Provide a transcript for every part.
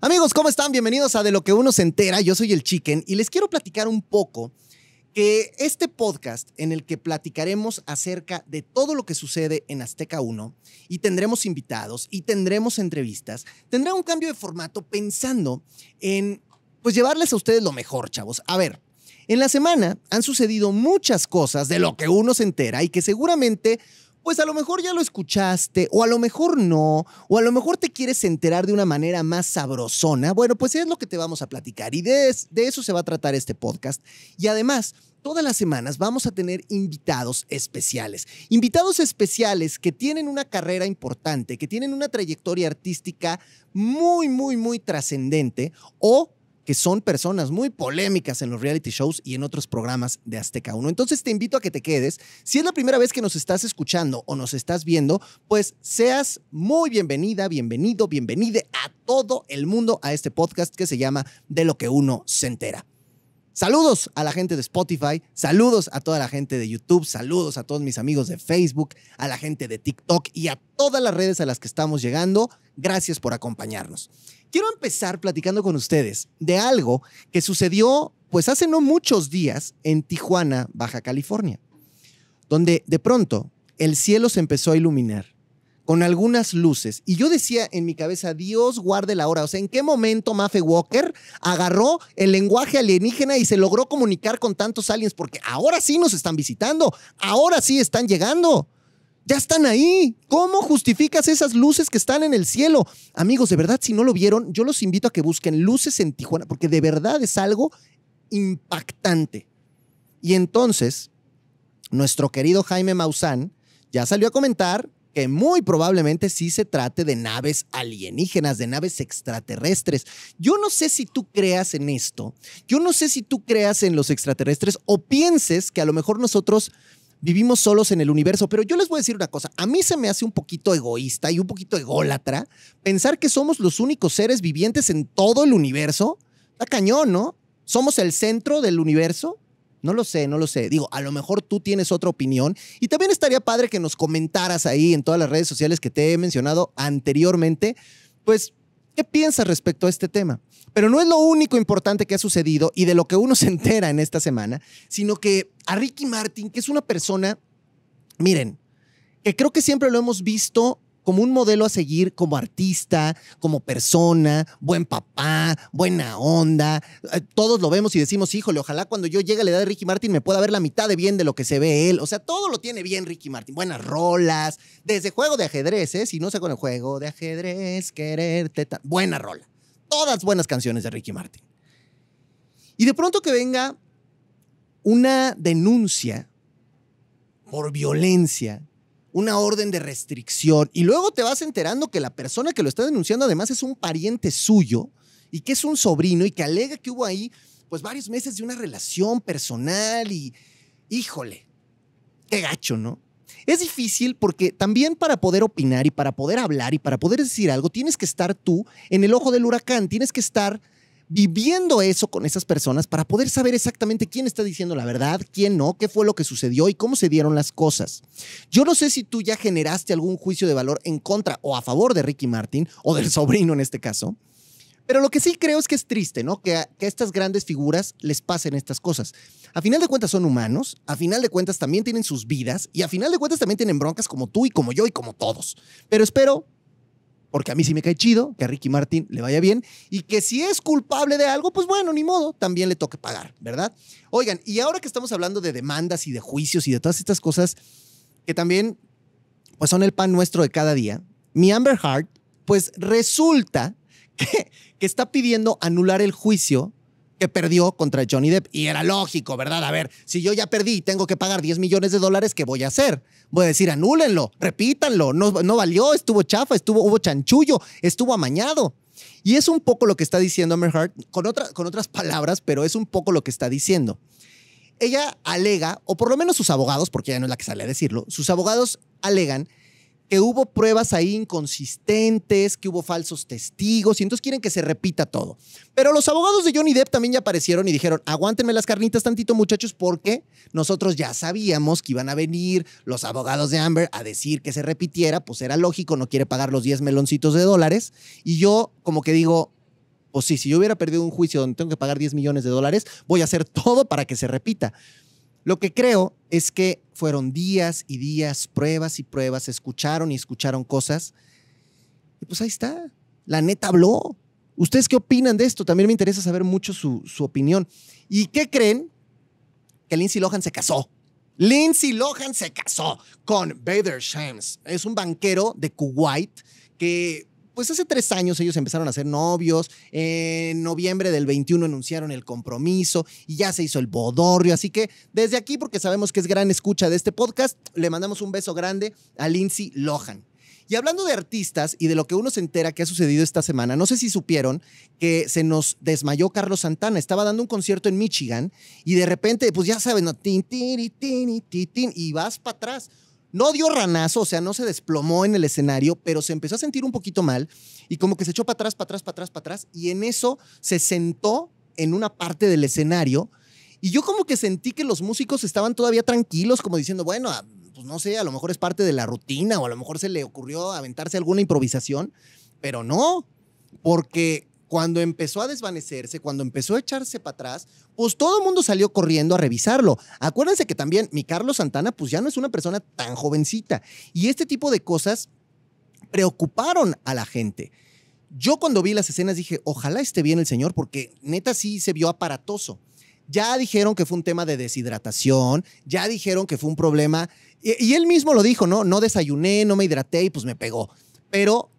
Amigos, ¿cómo están? Bienvenidos a De lo que uno se entera. Yo soy el Chicken y les quiero platicar un poco que este podcast en el que platicaremos acerca de todo lo que sucede en Azteca 1 y tendremos invitados y tendremos entrevistas, tendrá un cambio de formato pensando en pues llevarles a ustedes lo mejor, chavos. A ver, en la semana han sucedido muchas cosas de lo que uno se entera y que seguramente pues a lo mejor ya lo escuchaste, o a lo mejor no, o a lo mejor te quieres enterar de una manera más sabrosona, bueno, pues es lo que te vamos a platicar y de, eso se va a tratar este podcast. Y además, todas las semanas vamos a tener invitados especiales. Invitados especiales que tienen una carrera importante, que tienen una trayectoria artística muy, muy, muy trascendente o que son personas muy polémicas en los reality shows y en otros programas de Azteca 1. Entonces te invito a que te quedes. Si es la primera vez que nos estás escuchando o nos estás viendo, pues seas muy bienvenida, bienvenido, bienvenida a todo el mundo a este podcast que se llama De lo que uno se entera. Saludos a la gente de Spotify, saludos a toda la gente de YouTube, saludos a todos mis amigos de Facebook, a la gente de TikTok y a todas las redes a las que estamos llegando. Gracias por acompañarnos. Quiero empezar platicando con ustedes de algo que sucedió pues hace no muchos días en Tijuana, Baja California, donde de pronto el cielo se empezó a iluminar con algunas luces. Y yo decía en mi cabeza, Dios guarde la hora. O sea, ¿en qué momento Maffe Walker agarró el lenguaje alienígena y se logró comunicar con tantos aliens? Porque ahora sí nos están visitando, ahora sí están llegando. Ya están ahí. ¿Cómo justificas esas luces que están en el cielo? Amigos, de verdad, si no lo vieron, yo los invito a que busquen luces en Tijuana, porque de verdad es algo impactante. Y entonces, nuestro querido Jaime Maussan ya salió a comentar que muy probablemente sí se trate de naves alienígenas, de naves extraterrestres. Yo no sé si tú creas en esto, yo no sé si tú creas en los extraterrestres o pienses que a lo mejor nosotros vivimos solos en el universo. Pero yo les voy a decir una cosa, a mí se me hace un poquito egoísta y un poquito ególatra pensar que somos los únicos seres vivientes en todo el universo. Está cañón, ¿no? Somos el centro del universo. No lo sé, no lo sé. Digo, a lo mejor tú tienes otra opinión y también estaría padre que nos comentaras ahí en todas las redes sociales que te he mencionado anteriormente, pues, ¿qué piensas respecto a este tema? Pero no es lo único importante que ha sucedido y de lo que uno se entera en esta semana, sino que a Ricky Martin, que es una persona, miren, que creo que siempre lo hemos visto como un modelo a seguir como artista, como persona, buen papá, buena onda. Eh, todos lo vemos y decimos, híjole, ojalá cuando yo llegue a la edad de Ricky Martin me pueda ver la mitad de bien de lo que se ve él. O sea, todo lo tiene bien Ricky Martin. Buenas rolas, desde juego de ajedrez, ¿eh? Si no sé con el juego de ajedrez, quererte, buena rola. Todas buenas canciones de Ricky Martin. Y de pronto que venga una denuncia por violencia una orden de restricción y luego te vas enterando que la persona que lo está denunciando además es un pariente suyo y que es un sobrino y que alega que hubo ahí pues varios meses de una relación personal y híjole, qué gacho, ¿no? Es difícil porque también para poder opinar y para poder hablar y para poder decir algo, tienes que estar tú en el ojo del huracán, tienes que estar viviendo eso con esas personas para poder saber exactamente quién está diciendo la verdad, quién no, qué fue lo que sucedió y cómo se dieron las cosas. Yo no sé si tú ya generaste algún juicio de valor en contra o a favor de Ricky Martin o del sobrino en este caso. Pero lo que sí creo es que es triste, ¿no? Que que estas grandes figuras les pasen estas cosas. A final de cuentas son humanos, a final de cuentas también tienen sus vidas y a final de cuentas también tienen broncas como tú y como yo y como todos. Pero espero porque a mí sí me cae chido, que a Ricky Martin le vaya bien, y que si es culpable de algo, pues bueno, ni modo, también le toque pagar, ¿verdad? Oigan, y ahora que estamos hablando de demandas y de juicios y de todas estas cosas que también pues son el pan nuestro de cada día, mi Amber Heart, pues resulta que, que está pidiendo anular el juicio que perdió contra Johnny Depp. Y era lógico, ¿verdad? A ver, si yo ya perdí y tengo que pagar 10 millones de dólares, ¿qué voy a hacer? Voy a decir, anúlenlo, repítanlo, no, no valió, estuvo chafa, estuvo, hubo chanchullo, estuvo amañado. Y es un poco lo que está diciendo Amber con, con otras palabras, pero es un poco lo que está diciendo. Ella alega, o por lo menos sus abogados, porque ella no es la que sale a decirlo, sus abogados alegan que hubo pruebas ahí inconsistentes, que hubo falsos testigos, y entonces quieren que se repita todo. Pero los abogados de Johnny Depp también ya aparecieron y dijeron, aguántenme las carnitas tantito muchachos, porque nosotros ya sabíamos que iban a venir los abogados de Amber a decir que se repitiera, pues era lógico, no quiere pagar los 10 meloncitos de dólares, y yo como que digo... o pues sí, si yo hubiera perdido un juicio donde tengo que pagar 10 millones de dólares, voy a hacer todo para que se repita. Lo que creo es que fueron días y días, pruebas y pruebas, escucharon y escucharon cosas. Y pues ahí está, la neta habló. ¿Ustedes qué opinan de esto? También me interesa saber mucho su, opinión. ¿Y qué creen? Que Lindsay Lohan se casó. Lindsay Lohan se casó con Bader Shams. Es un banquero de Kuwait que pues hace tres años ellos empezaron a ser novios, en noviembre del 21 anunciaron el compromiso y ya se hizo el bodorrio, así que desde aquí, porque sabemos que es gran escucha de este podcast, le mandamos un beso grande a Lindsay Lohan. Y hablando de artistas y de lo que uno se entera que ha sucedido esta semana, no sé si supieron que se nos desmayó Carlos Santana. Estaba dando un concierto en Michigan y de repente, pues ya saben, tin, y vas para atrás. No dio ranazo, o sea, no se desplomó en el escenario, pero se empezó a sentir un poquito mal y como que se echó para atrás, para atrás, para atrás, para atrás. Y en eso se sentó en una parte del escenario y yo como que sentí que los músicos estaban todavía tranquilos, como diciendo, bueno, ah, pues no sé, a lo mejor es parte de la rutina o a lo mejor se le ocurrió aventarse alguna improvisación, pero no, porque cuando empezó a desvanecerse, cuando empezó a echarse para atrás, pues todo el mundo salió corriendo a revisarlo. Acuérdense que también mi Carlos Santana, pues ya no es una persona tan jovencita. Y este tipo de cosas preocuparon a la gente. Yo cuando vi las escenas dije, ojalá esté bien el señor, porque neta sí se vio aparatoso. Ya dijeron que fue un tema de deshidratación, ya dijeron que fue un problema, y, él mismo lo dijo, ¿no? No desayuné, no me hidraté y pues me pegó. Pero,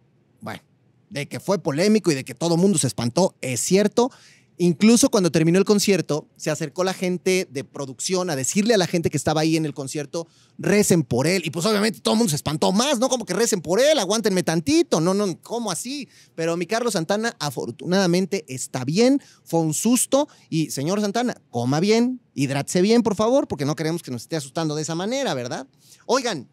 bueno, de que fue polémico y de que todo el mundo se espantó, es cierto. Incluso cuando terminó el concierto, se acercó la gente de producción a decirle a la gente que estaba ahí en el concierto, recen por él. Y pues obviamente todo el mundo se espantó más, ¿no? Como que recen por él, aguántenme tantito, no, no, ¿cómo así? Pero mi Carlos Santana afortunadamente está bien, fue un susto. Y señor Santana, coma bien, hidrátese bien, por favor, porque no queremos que nos esté asustando de esa manera, ¿verdad? Oigan,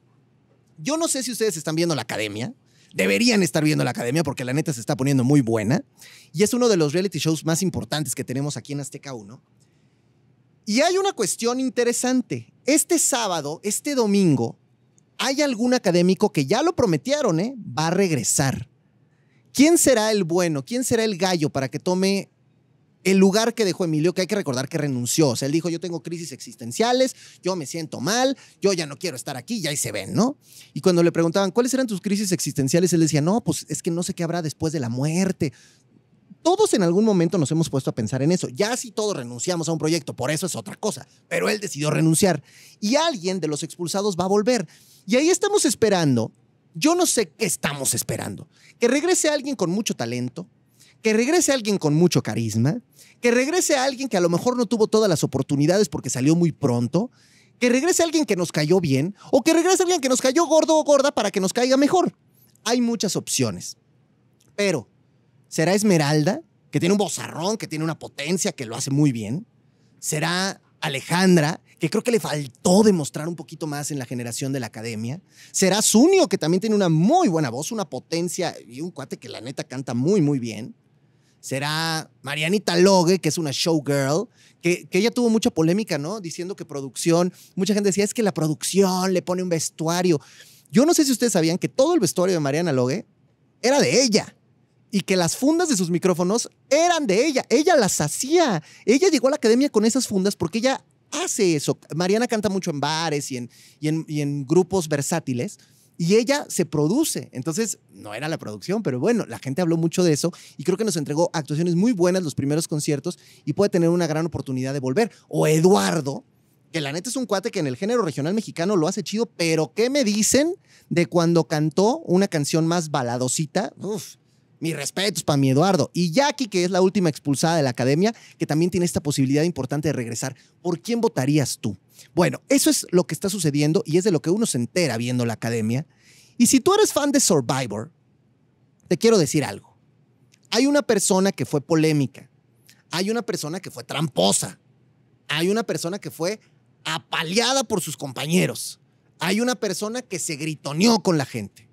yo no sé si ustedes están viendo la academia, deberían estar viendo la academia porque la neta se está poniendo muy buena. Y es uno de los reality shows más importantes que tenemos aquí en Azteca 1. Y hay una cuestión interesante. Este sábado, este domingo, hay algún académico que ya lo prometieron, ¿eh? va a regresar. ¿Quién será el bueno? ¿Quién será el gallo para que tome el lugar que dejó Emilio, que hay que recordar que renunció. O sea, él dijo, yo tengo crisis existenciales, yo me siento mal, yo ya no quiero estar aquí, ya ahí se ven, ¿no? Y cuando le preguntaban, ¿cuáles eran tus crisis existenciales? Él decía, no, pues es que no sé qué habrá después de la muerte. Todos en algún momento nos hemos puesto a pensar en eso. Ya si todos renunciamos a un proyecto, por eso es otra cosa. Pero él decidió renunciar. Y alguien de los expulsados va a volver. Y ahí estamos esperando. Yo no sé qué estamos esperando. Que regrese alguien con mucho talento, que regrese alguien con mucho carisma, que regrese alguien que a lo mejor no tuvo todas las oportunidades porque salió muy pronto, que regrese alguien que nos cayó bien o que regrese alguien que nos cayó gordo o gorda para que nos caiga mejor. Hay muchas opciones. Pero, ¿será Esmeralda, que tiene un bozarrón, que tiene una potencia, que lo hace muy bien? ¿Será Alejandra, que creo que le faltó demostrar un poquito más en la generación de la academia. Será Sunio, que también tiene una muy buena voz, una potencia y un cuate que la neta canta muy, muy bien será Marianita Logue, que es una showgirl, que, que, ella tuvo mucha polémica, ¿no? Diciendo que producción, mucha gente decía, es que la producción le pone un vestuario. Yo no sé si ustedes sabían que todo el vestuario de Mariana Logue era de ella y que las fundas de sus micrófonos eran de ella. Ella las hacía. Ella llegó a la academia con esas fundas porque ella hace eso. Mariana canta mucho en bares y en, en, y en grupos versátiles. Y ella se produce. Entonces, no era la producción, pero bueno, la gente habló mucho de eso y creo que nos entregó actuaciones muy buenas los primeros conciertos y puede tener una gran oportunidad de volver. O Eduardo, que la neta es un cuate que en el género regional mexicano lo hace chido, pero ¿qué me dicen de cuando cantó una canción más baladosita? Uf, mis respetos para mi Eduardo. Y Jackie, que es la última expulsada de la academia, que también tiene esta posibilidad importante de regresar. ¿Por quién votarías tú? Bueno, eso es lo que está sucediendo y es de lo que uno se entera viendo la academia. Y si tú eres fan de Survivor, te quiero decir algo. Hay una persona que fue polémica, hay una persona que fue tramposa, hay una persona que fue apaleada por sus compañeros, hay una persona que se gritoneó con la gente,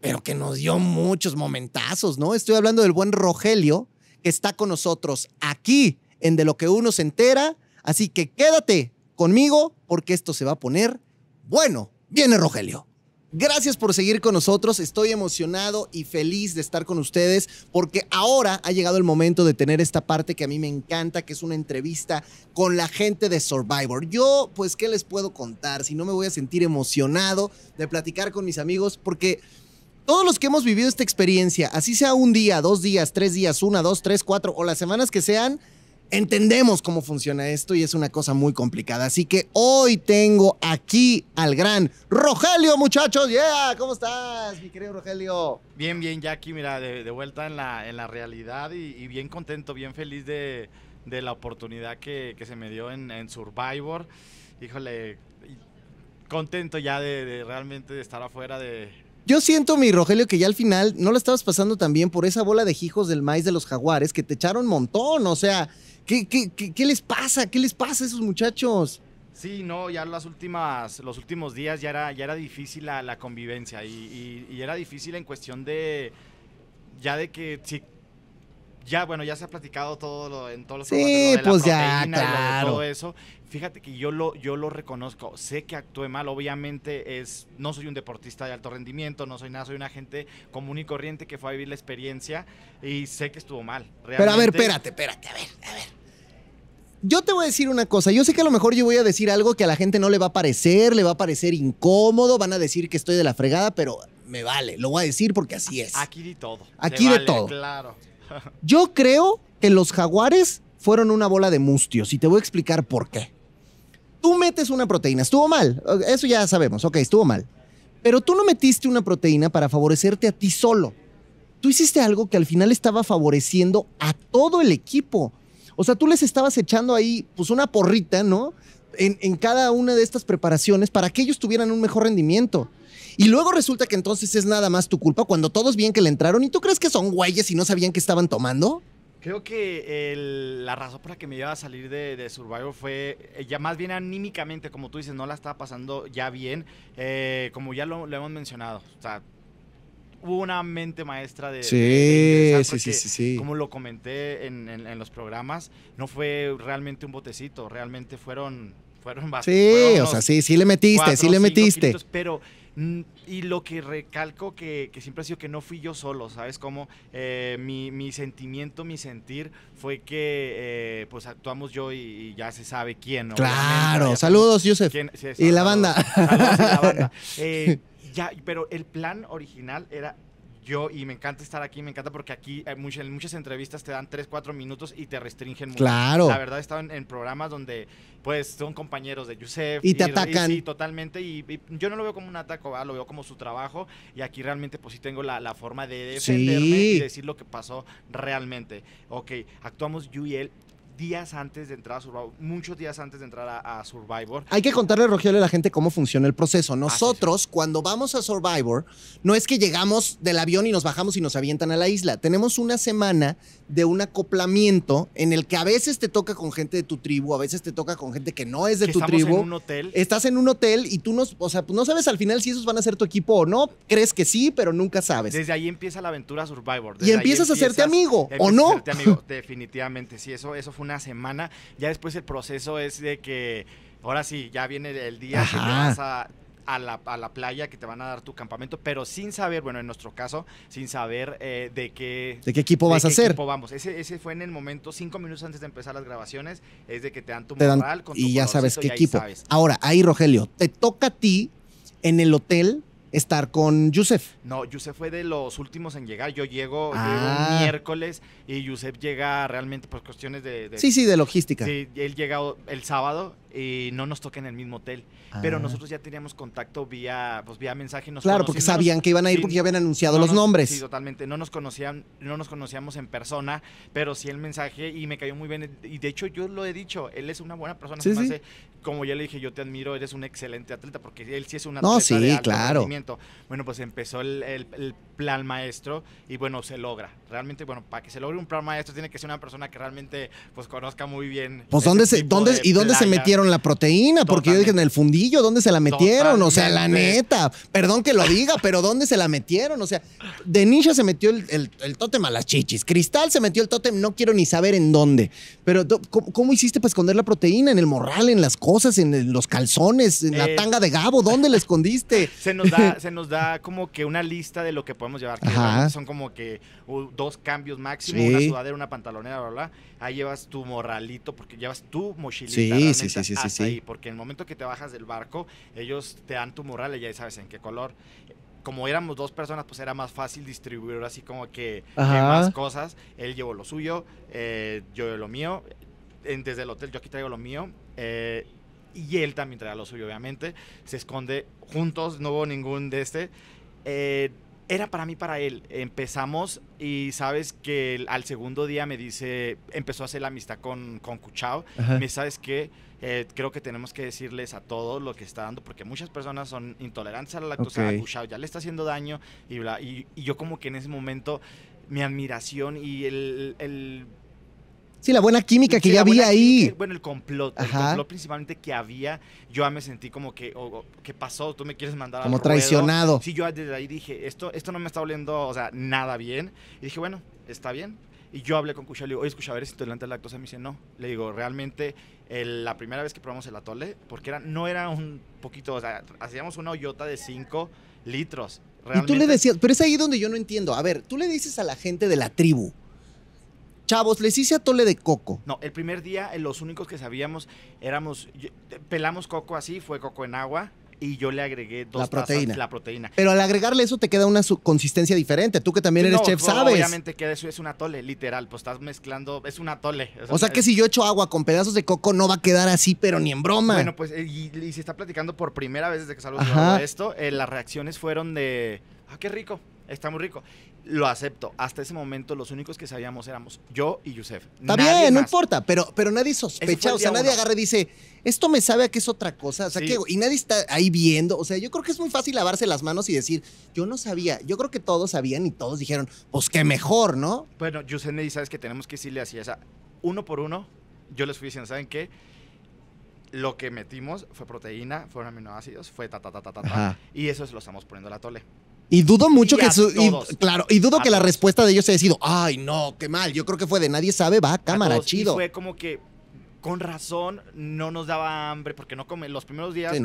pero que nos dio muchos momentazos, ¿no? Estoy hablando del buen Rogelio, que está con nosotros aquí en De lo que uno se entera, así que quédate conmigo porque esto se va a poner bueno. Viene Rogelio. Gracias por seguir con nosotros. Estoy emocionado y feliz de estar con ustedes porque ahora ha llegado el momento de tener esta parte que a mí me encanta, que es una entrevista con la gente de Survivor. Yo, pues, ¿qué les puedo contar? Si no me voy a sentir emocionado de platicar con mis amigos porque todos los que hemos vivido esta experiencia, así sea un día, dos días, tres días, una, dos, tres, cuatro o las semanas que sean, entendemos cómo funciona esto y es una cosa muy complicada. Así que hoy tengo aquí al gran Rogelio, muchachos. Yeah, ¿cómo estás, mi querido Rogelio? Bien, bien, Jackie, mira, de, vuelta en la, en la realidad y, bien contento, bien feliz de, la oportunidad que, se me dio en, Survivor. Híjole, contento ya de, realmente estar afuera de, yo siento, mi Rogelio, que ya al final no la estabas pasando tan bien por esa bola de hijos del maíz de los jaguares que te echaron un montón. O sea, ¿Qué, les pasa? ¿Qué les pasa a esos muchachos? Sí, no, ya las últimas, los últimos días ya era, ya era difícil la, convivencia y, era difícil en cuestión de, ya de que sí, ya bueno, ya se ha platicado todo en todos los sí, pues ya, claro. eso. Fíjate que yo lo, yo lo reconozco, sé que actué mal, obviamente es, no soy un deportista de alto rendimiento, no soy nada, soy una gente común y corriente que fue a vivir la experiencia y sé que estuvo mal. Realmente. Pero a ver, espérate, espérate, a ver, a ver yo te voy a decir una cosa. Yo sé que a lo mejor yo voy a decir algo que a la gente no le va a parecer, le va a parecer incómodo, van a decir que estoy de la fregada, pero me vale. Lo voy a decir porque así es. Aquí de todo. Aquí de todo. Claro. yo creo que los jaguares fueron una bola de mustios y te voy a explicar por qué. Tú metes una proteína, estuvo mal, eso ya sabemos, ok, estuvo mal. Pero tú no metiste una proteína para favorecerte a ti solo. Tú hiciste algo que al final estaba favoreciendo a todo el equipo. O sea, tú les estabas echando ahí pues una porrita, ¿no? En, cada una de estas preparaciones para que ellos tuvieran un mejor rendimiento. Y luego resulta que entonces es nada más tu culpa cuando todos bien que le entraron y tú crees que son güeyes y no sabían que estaban tomando. Creo que la razón por la que me iba a salir de, de, Survivor fue eh, ya más bien anímicamente, como tú dices, no la estaba pasando ya bien, eh, como ya lo, lo, hemos mencionado. O sea, hubo una mente maestra de... Sí, sí, sí, sí, Como lo comenté en, los programas, no fue realmente un botecito, realmente fueron... fueron sí, o sea, sí, sí le metiste, sí le metiste. pero mm, y lo que recalco que, siempre ha sido que no fui yo solo, ¿sabes? Como eh, mi, mi, sentimiento, mi sentir fue que eh, pues actuamos yo y, ya se sabe quién. ¿no? Claro, saludos, Yusef. y la banda. Saludos y la banda. Eh, ya, pero el plan original era yo, y me encanta estar aquí, me encanta porque aquí eh, en muchas, muchas entrevistas te dan 3, 4 minutos y te restringen mucho. Claro. La verdad, he estado en, programas donde pues son compañeros de Yusef. Y te atacan. sí, totalmente. Y, yo no lo veo como un ataco lo veo como su trabajo. Y aquí realmente pues sí tengo la, forma de defenderme y decir lo que pasó realmente. Ok, actuamos yo y él días antes de entrar a Survivor, muchos días antes de entrar a, Survivor. Hay que contarle, Rogelio, a la gente cómo funciona el proceso. Nosotros, cuando vamos a Survivor, no es que llegamos del avión y nos bajamos y nos avientan a la isla. Tenemos una semana de un acoplamiento en el que a veces te toca con gente de tu tribu, a veces te toca con gente que no es de tu tribu. Estás en un hotel. Estás en un hotel y tú no, o sea, no sabes al final si esos van a ser tu equipo o no. Crees que sí, pero nunca sabes. Desde ahí empieza la aventura Survivor. y empiezas, a hacerte amigo, ¿o no? A amigo. Definitivamente, sí, eso, eso una semana. Ya después el proceso es de que ahora sí, ya viene el día que vas a, la, playa, que te van a dar tu campamento, pero sin saber, bueno, en nuestro caso, sin saber eh, de qué... qué equipo vas a hacer? Equipo vamos. Ese, fue en el momento, cinco minutos antes de empezar las grabaciones, es de que te dan tu moral con Y ya sabes qué equipo. Ahora, ahí, Rogelio, te toca a ti en el hotel estar con Yusef. No, Yusef fue de los últimos en llegar. Yo llego, ah. miércoles y Yusef llega realmente por cuestiones de, de, Sí, sí, de logística. Sí, él llega el sábado no nos toca en el mismo hotel. Ah. Pero nosotros ya teníamos contacto vía, pues, vía mensaje. claro, porque sabían que iban a ir porque ya habían anunciado los nombres. Sí, totalmente. No nos conocían, no nos conocíamos en persona, pero sí el mensaje y me cayó muy bien. Y de hecho yo lo he dicho, él es una buena persona. como ya le dije, yo te admiro, eres un excelente atleta, porque él sí es un atleta de alto Bueno, pues empezó el, plan maestro y bueno, se logra. Realmente, bueno, para que se logre un plan maestro tiene que ser una persona que realmente pues conozca muy bien. Pues dónde se, dónde, ¿y dónde se metieron la proteína? Porque yo dije, en el fundillo, ¿dónde se la metieron? O sea, la neta, perdón que lo diga, pero ¿dónde se la metieron? O sea, de ninja se metió el, tótem a las chichis, Cristal se metió el tótem, no quiero ni saber en dónde. Pero ¿cómo, hiciste para esconder la proteína? ¿En el morral, en las cosas, en los calzones, en la eh, tanga de Gabo? ¿Dónde la escondiste? Se nos, da, como que una lista de lo que podemos llevar. son como que dos cambios máximo, una sudadera, una pantalonera, bla, bla, Ahí llevas tu morralito, porque llevas tu mochilita sí, sí, sí, ahí, porque en el momento que te bajas del barco, ellos te dan tu morral y ya sabes en qué color como éramos dos personas, pues era más fácil distribuir así como que, más cosas. Él llevó lo suyo, eh, yo lo mío. desde el hotel yo aquí traigo lo mío. Eh, y él también traía lo suyo, obviamente. Se esconde juntos, no hubo ningún de este. Eh, era para mí, para él. Empezamos y sabes que al segundo día me dice, empezó a hacer la amistad con, con Cuchao. Me sabes que eh, creo que tenemos que decirles a todos lo que está dando, porque muchas personas son intolerantes a la lactosa. Cuchao ya le está haciendo daño y, y, yo como que en ese momento mi admiración y el Sí, la buena química que ya había ahí. bueno, el complot, el complot principalmente que había, yo me sentí como que, ¿qué pasó? Tú me quieres mandar Como traicionado. Sí, yo desde ahí dije, esto, esto no me está oliendo, o sea, nada bien. Y dije, bueno, está bien. Y yo hablé con y le digo, oye, escucha, a ver, si la lactosa? Me dice, no. Le digo, realmente, la primera vez que probamos el atole, porque era, no era un poquito, o sea, hacíamos una hoyota de 5 litros. Y tú le decías, pero es ahí donde yo no entiendo. A ver, tú le dices a la gente de la tribu, Chavos, les hice atole de coco. No, el primer día eh, los únicos que sabíamos éramos, eh, pelamos coco así, fue coco en agua, y yo le agregué dos la proteína. la proteína. Pero al agregarle eso te queda una consistencia diferente. Tú que también eres chef, no, ¿sabes? Obviamente que eso es un atole, literal. Pues estás mezclando, es un atole. o sea que si yo echo agua con pedazos de coco no va a quedar así, pero ni en broma. Bueno, pues eh, y, se está platicando por primera vez desde que salgo de esto, eh, las reacciones fueron de, ah, qué rico, está muy rico lo acepto. Hasta ese momento los únicos que sabíamos éramos yo y Yusef. no importa, pero, pero nadie sospecha, o sea, nadie agarre agarra y dice, esto me sabe a que es otra cosa, o sea, que, y nadie está ahí viendo, o sea, yo creo que es muy fácil lavarse las manos y decir, yo no sabía, yo creo que todos sabían y todos dijeron, pues qué mejor, ¿no? Bueno, Yusef me ¿sabes que tenemos que decirle así? O sea, uno por uno, yo les fui diciendo, ¿saben qué? Lo que metimos fue proteína, fueron aminoácidos, fue ta, ta, ta, ta, ta, ta y eso se lo estamos poniendo a la tole. Y dudo mucho que claro, y dudo que la respuesta de ellos haya sido, ay no, qué mal. Yo creo que fue de nadie sabe, va, cámara, chido. fue como que con razón no nos daba hambre porque no comes los primeros días.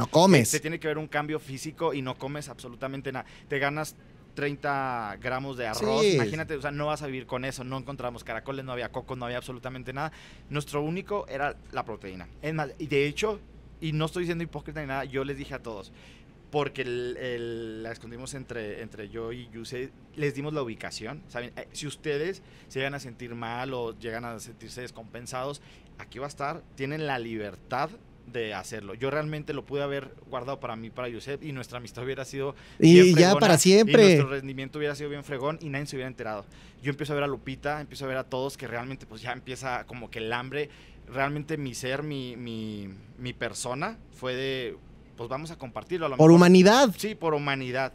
Se, tiene que ver un cambio físico y no comes absolutamente nada. Te ganas 30 gramos de arroz. Imagínate, o sea, no vas a vivir con eso. No encontramos caracoles, no había coco, no había absolutamente nada. Nuestro único era la proteína. Es más, y de hecho, y no estoy diciendo hipócrita ni nada, yo les dije a todos, porque la escondimos entre, entre yo y Yuse, les dimos la ubicación. ¿saben? Eh, si ustedes se llegan a sentir mal o llegan a sentirse descompensados, aquí va a estar, tienen la libertad de hacerlo. Yo realmente lo pude haber guardado para mí, para Yusef, y nuestra amistad hubiera sido. Y ya para siempre. Y nuestro rendimiento hubiera sido bien fregón y nadie se hubiera enterado. Yo empiezo a ver a Lupita, empiezo a ver a todos que realmente, pues ya empieza como que el hambre. Realmente mi ser, mi persona fue de pues vamos a compartirlo. por humanidad. Sí, por humanidad.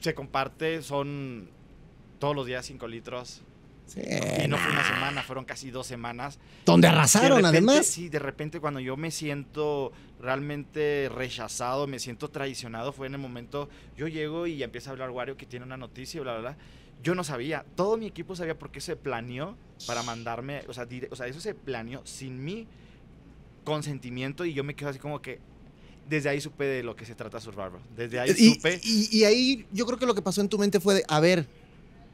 Se comparte, son todos los días 5 litros. Sí, y no fue una semana, fueron casi dos semanas. Donde arrasaron, además. Sí, de repente cuando yo me siento realmente rechazado, me siento traicionado, fue en el momento, yo llego y empieza a hablar Wario que tiene una noticia, Y bla, bla, bla. Yo no sabía, todo mi equipo sabía por qué se planeó para mandarme, o sea, eso se planeó sin mi consentimiento y yo me quedo así como que, desde ahí supe de lo que se trata Survivor. Desde ahí supe. Y, ahí yo creo que lo que pasó en tu mente fue a ver,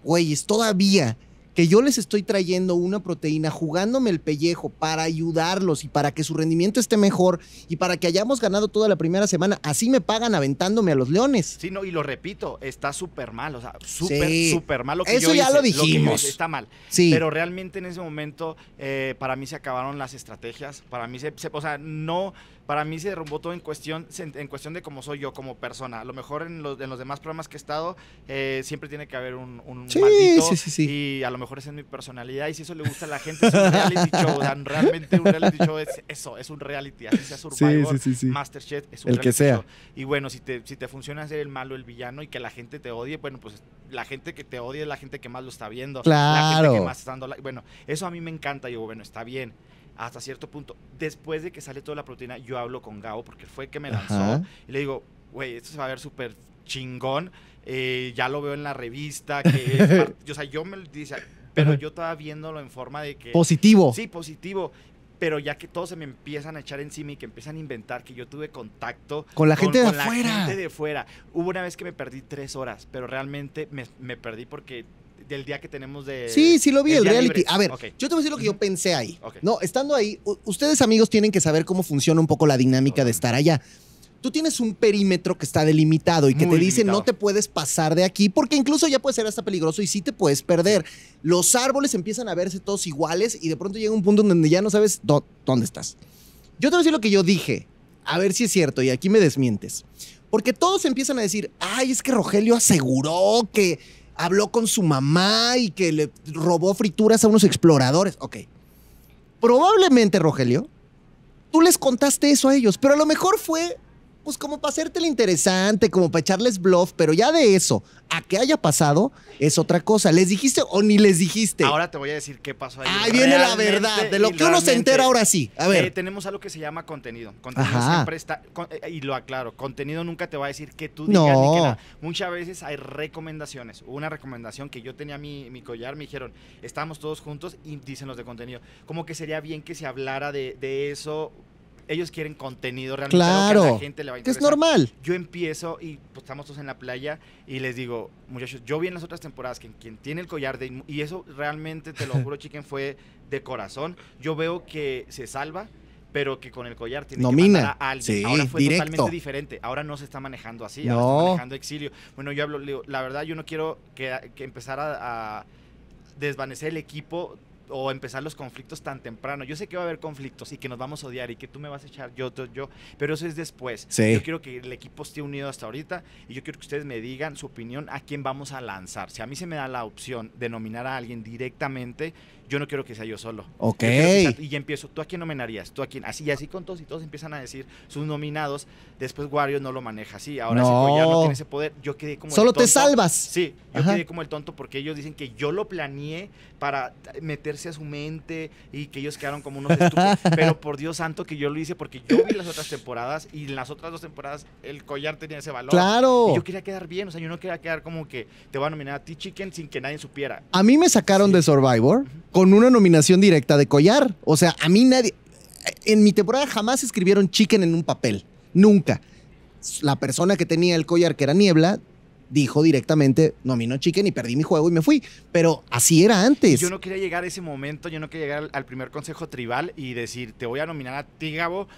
güeyes, todavía que yo les estoy trayendo una proteína, jugándome el pellejo para ayudarlos y para que su rendimiento esté mejor y para que hayamos ganado toda la primera semana, así me pagan aventándome a los leones. Sí, no, y lo repito, está súper mal, o sea, súper, súper mal lo que Eso ya lo dijimos. Lo está mal. Sí. Pero realmente en ese momento, eh, para mí se acabaron las estrategias, para mí se o sea, no para mí se derrumbó todo en cuestión, en cuestión de cómo soy yo como persona. A lo mejor en los, en los demás programas que he estado, eh, siempre tiene que haber un, sí, maldito. y a lo mejor es es mi personalidad. Y si eso le gusta a la gente, es un reality show. realmente un reality show es eso, es un reality. Así sea Survivor, Masterchef, es un el que sea. Y bueno, si te, si te funciona ser el malo, el villano y que la gente te odie, bueno, pues la gente que te odie es la gente que más lo está viendo. Claro. La gente que más está dando... Bueno, eso a mí me encanta. Yo, bueno, está bien hasta cierto punto. Después de que sale toda la proteína, yo hablo con Gabo porque fue el que me lanzó y le digo, güey, esto se va a ver súper chingón. Eh, ya lo veo en la revista. Que o sea, yo me dice, pero yo estaba viéndolo en forma de que. Positivo. Sí, positivo. Pero ya que todos se me empiezan a echar encima y que empiezan a inventar que yo tuve contacto con la gente de con La gente de fuera. Hubo una vez que me perdí tres horas, pero realmente me, me perdí porque del día que tenemos de. Sí, sí lo vi, el, reality. A ver, yo te voy a decir lo que yo pensé ahí. No, estando ahí, ustedes amigos tienen que saber cómo funciona un poco la dinámica de estar allá. Tú tienes un perímetro que está delimitado y que te dice no te puedes pasar de aquí porque incluso ya puede ser hasta peligroso y sí te puedes perder. Los árboles empiezan a verse todos iguales y de pronto llega un punto donde ya no sabes dónde estás. Yo te voy a decir lo que yo dije, a ver si es cierto y aquí me desmientes. Porque todos empiezan a decir, ay, es que Rogelio aseguró que habló con su mamá y que le robó frituras a unos exploradores. Ok. Probablemente, Rogelio, tú les contaste eso a ellos, pero a lo mejor fue pues como para lo interesante, como para echarles bluff, pero ya de eso, a que haya pasado, es otra cosa. ¿Les dijiste o ni les dijiste? Ahora te voy a decir qué pasó ahí. Ahí viene la verdad, de lo que uno se entera ahora sí. A ver. Eh, tenemos algo que se llama contenido. Contenido siempre está, eh, y lo aclaro, contenido nunca te va a decir qué tú digas no. ni qué nada. Muchas veces hay recomendaciones. Una recomendación que yo tenía mi, mi collar, me dijeron, estamos todos juntos y dicen los de contenido. Como que sería bien que se hablara de, de eso ellos quieren contenido realmente claro, que la gente le va a interesar. es normal. Yo empiezo y pues, estamos todos en la playa y les digo, muchachos, yo vi en las otras temporadas que quien tiene el collar de y eso realmente te lo juro, chiquen, fue de corazón. Yo veo que se salva pero que con el collar tiene que a alguien. Sí, ahora fue totalmente diferente. Ahora no se está manejando así, ahora está manejando exilio. Bueno, yo hablo, la verdad, yo no quiero que, empezara empezar a desvanecer el equipo o empezar los conflictos tan temprano. Yo sé que va a haber conflictos y que nos vamos a odiar y que tú me vas a echar, yo, yo, yo pero eso es después. Yo quiero que el equipo esté unido hasta ahorita y yo quiero que ustedes me digan su opinión a quién vamos a lanzar. Si a mí se me da la opción de nominar a alguien directamente, yo no quiero que sea yo solo. Ok. y ya empiezo, ¿tú a quién nominarías? ¿Tú a quién? Así y así con todos y todos empiezan a decir sus nominados. Después Wario no lo maneja así. Ahora si sí, pues, no tiene ese poder. Yo quedé como Solo el tonto. te salvas. Sí, yo quedé como el tonto porque ellos dicen que yo lo planeé para meterse a su mente y que ellos quedaron como unos estúpidos. pero por Dios santo que yo lo hice porque yo vi las otras temporadas y en las otras dos temporadas el collar tenía ese valor. Claro. Y yo quería quedar bien, o sea, yo no quería quedar como que te voy a nominar a ti Chicken sin que nadie supiera. A mí me sacaron de Survivor con una nominación directa de collar. O sea, a mí nadie. En mi temporada jamás escribieron chicken en un papel. Nunca. La persona que tenía el collar, que era Niebla, dijo directamente, nomino Chicken y perdí mi juego y me fui. Pero así era antes. Yo no quería llegar a ese momento, yo no quería llegar al, primer consejo tribal y decir, te voy a nominar a ti, Gabo,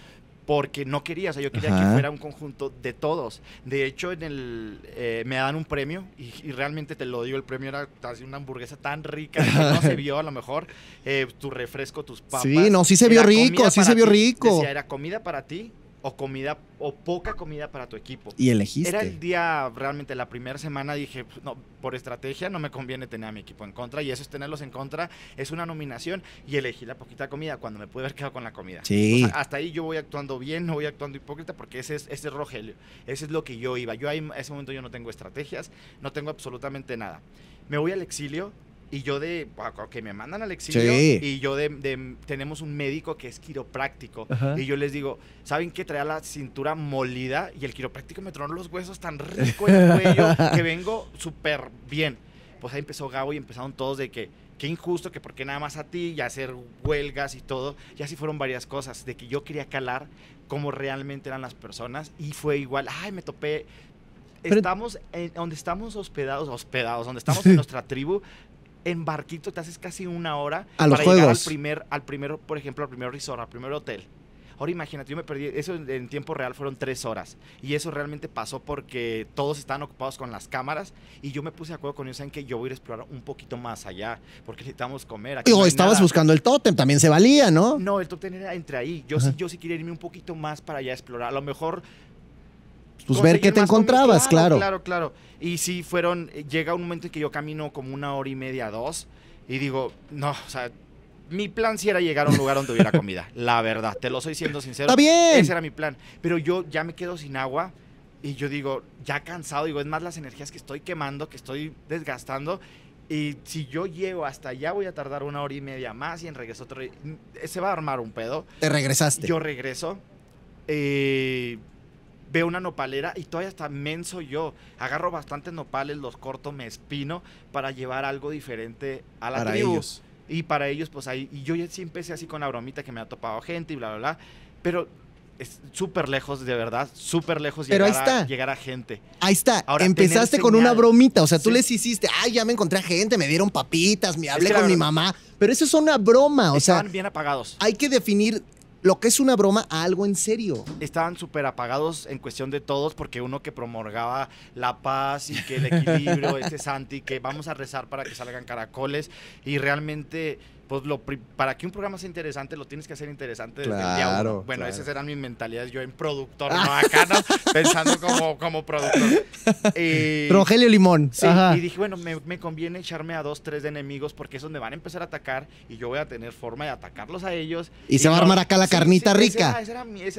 porque no quería, o sea, yo quería que fuera un conjunto de todos. De hecho, en el, eh, me dan un premio y, realmente te lo digo, el premio era una hamburguesa tan rica que no se vio a lo mejor, eh, tu refresco, tus papas. Sí, no, sí se vio rico, sí se vio rico. era comida para ti o comida o poca comida para tu equipo. Y elegiste. Era el día realmente la primera semana dije, pues, no, por estrategia no me conviene tener a mi equipo en contra y eso es tenerlos en contra, es una nominación y elegí la poquita comida cuando me pude haber quedado con la comida. Sí. hasta ahí yo voy actuando bien, no voy actuando hipócrita porque ese es ese Rogelio, ese es lo que yo iba. Yo ahí en ese momento yo no tengo estrategias, no tengo absolutamente nada. Me voy al exilio y yo de, que me mandan al exilio. Y yo de, tenemos un médico que es quiropráctico. Y yo les digo, ¿saben qué? Traía la cintura molida y el quiropráctico me tronó los huesos tan rico en el cuello que vengo súper bien. Pues ahí empezó Gabo y empezaron todos de que, qué injusto, que por qué nada más a ti, y hacer huelgas y todo. Y así fueron varias cosas, de que yo quería calar cómo realmente eran las personas. Y fue igual, ay, me topé estamos en, donde estamos hospedados, hospedados, donde estamos en nuestra tribu, en barquito te haces casi una hora a para llegar al primer, al primer, por ejemplo, al primer resort, al primer hotel. Ahora imagínate, yo me perdí, eso en tiempo real fueron tres horas. Y eso realmente pasó porque todos estaban ocupados con las cámaras. Y yo me puse de acuerdo con ellos, en que yo voy a ir a explorar un poquito más allá, porque necesitamos comer. Aquí estabas buscando el tótem, también se valía, ¿no? No, el tótem era entre ahí. Yo sí, yo sí quería irme un poquito más para allá a explorar. A lo mejor pues ver qué te encontrabas, claro, claro. Claro, Y sí, fueron, eh, llega un momento en que yo camino como una hora y media, dos, y digo, no, o sea, mi plan sí era llegar a un lugar donde hubiera comida, la verdad, te lo soy siendo sincero. Está bien. Ese era mi plan, pero yo ya me quedo sin agua y yo digo, ya cansado, digo, es más las energías que estoy quemando, que estoy desgastando. Y si yo llego hasta allá, voy a tardar una hora y media más y en regreso otro. Mm, se va a armar un pedo. Te regresaste. Yo regreso. Eh, veo una nopalera y todavía está menso yo. Agarro bastantes nopales, los corto, me espino para llevar algo diferente a la para Ellos. Y para ellos, pues ahí. Y yo ya sí empecé así con la bromita que me ha topado gente y bla, bla, bla. Pero es súper lejos, de verdad, súper lejos de llegar, A, llegar gente. Ahí está. Empezaste con una bromita, o sea, tú les hiciste, ay, ya me encontré a gente, me dieron papitas, me hablé con mi mamá. Pero eso es una broma, o sea. bien apagados. Hay que definir lo que es una broma a algo en serio. Estaban súper apagados en cuestión de todos, porque uno que promorgaba la paz y que el equilibrio, este Santi, que vamos a rezar para que salgan caracoles, y realmente pues lo, para que un programa sea interesante, lo tienes que hacer interesante desde el día uno. Bueno, esas eran mis mentalidades. Yo en productor, ah. no acá, ¿no? pensando como, productor. Rogelio Limón. y dije, bueno, me, conviene echarme a dos, tres enemigos porque es donde van a empezar a atacar y yo voy a tener forma de atacarlos a ellos. Y, se va a armar acá la carnita rica.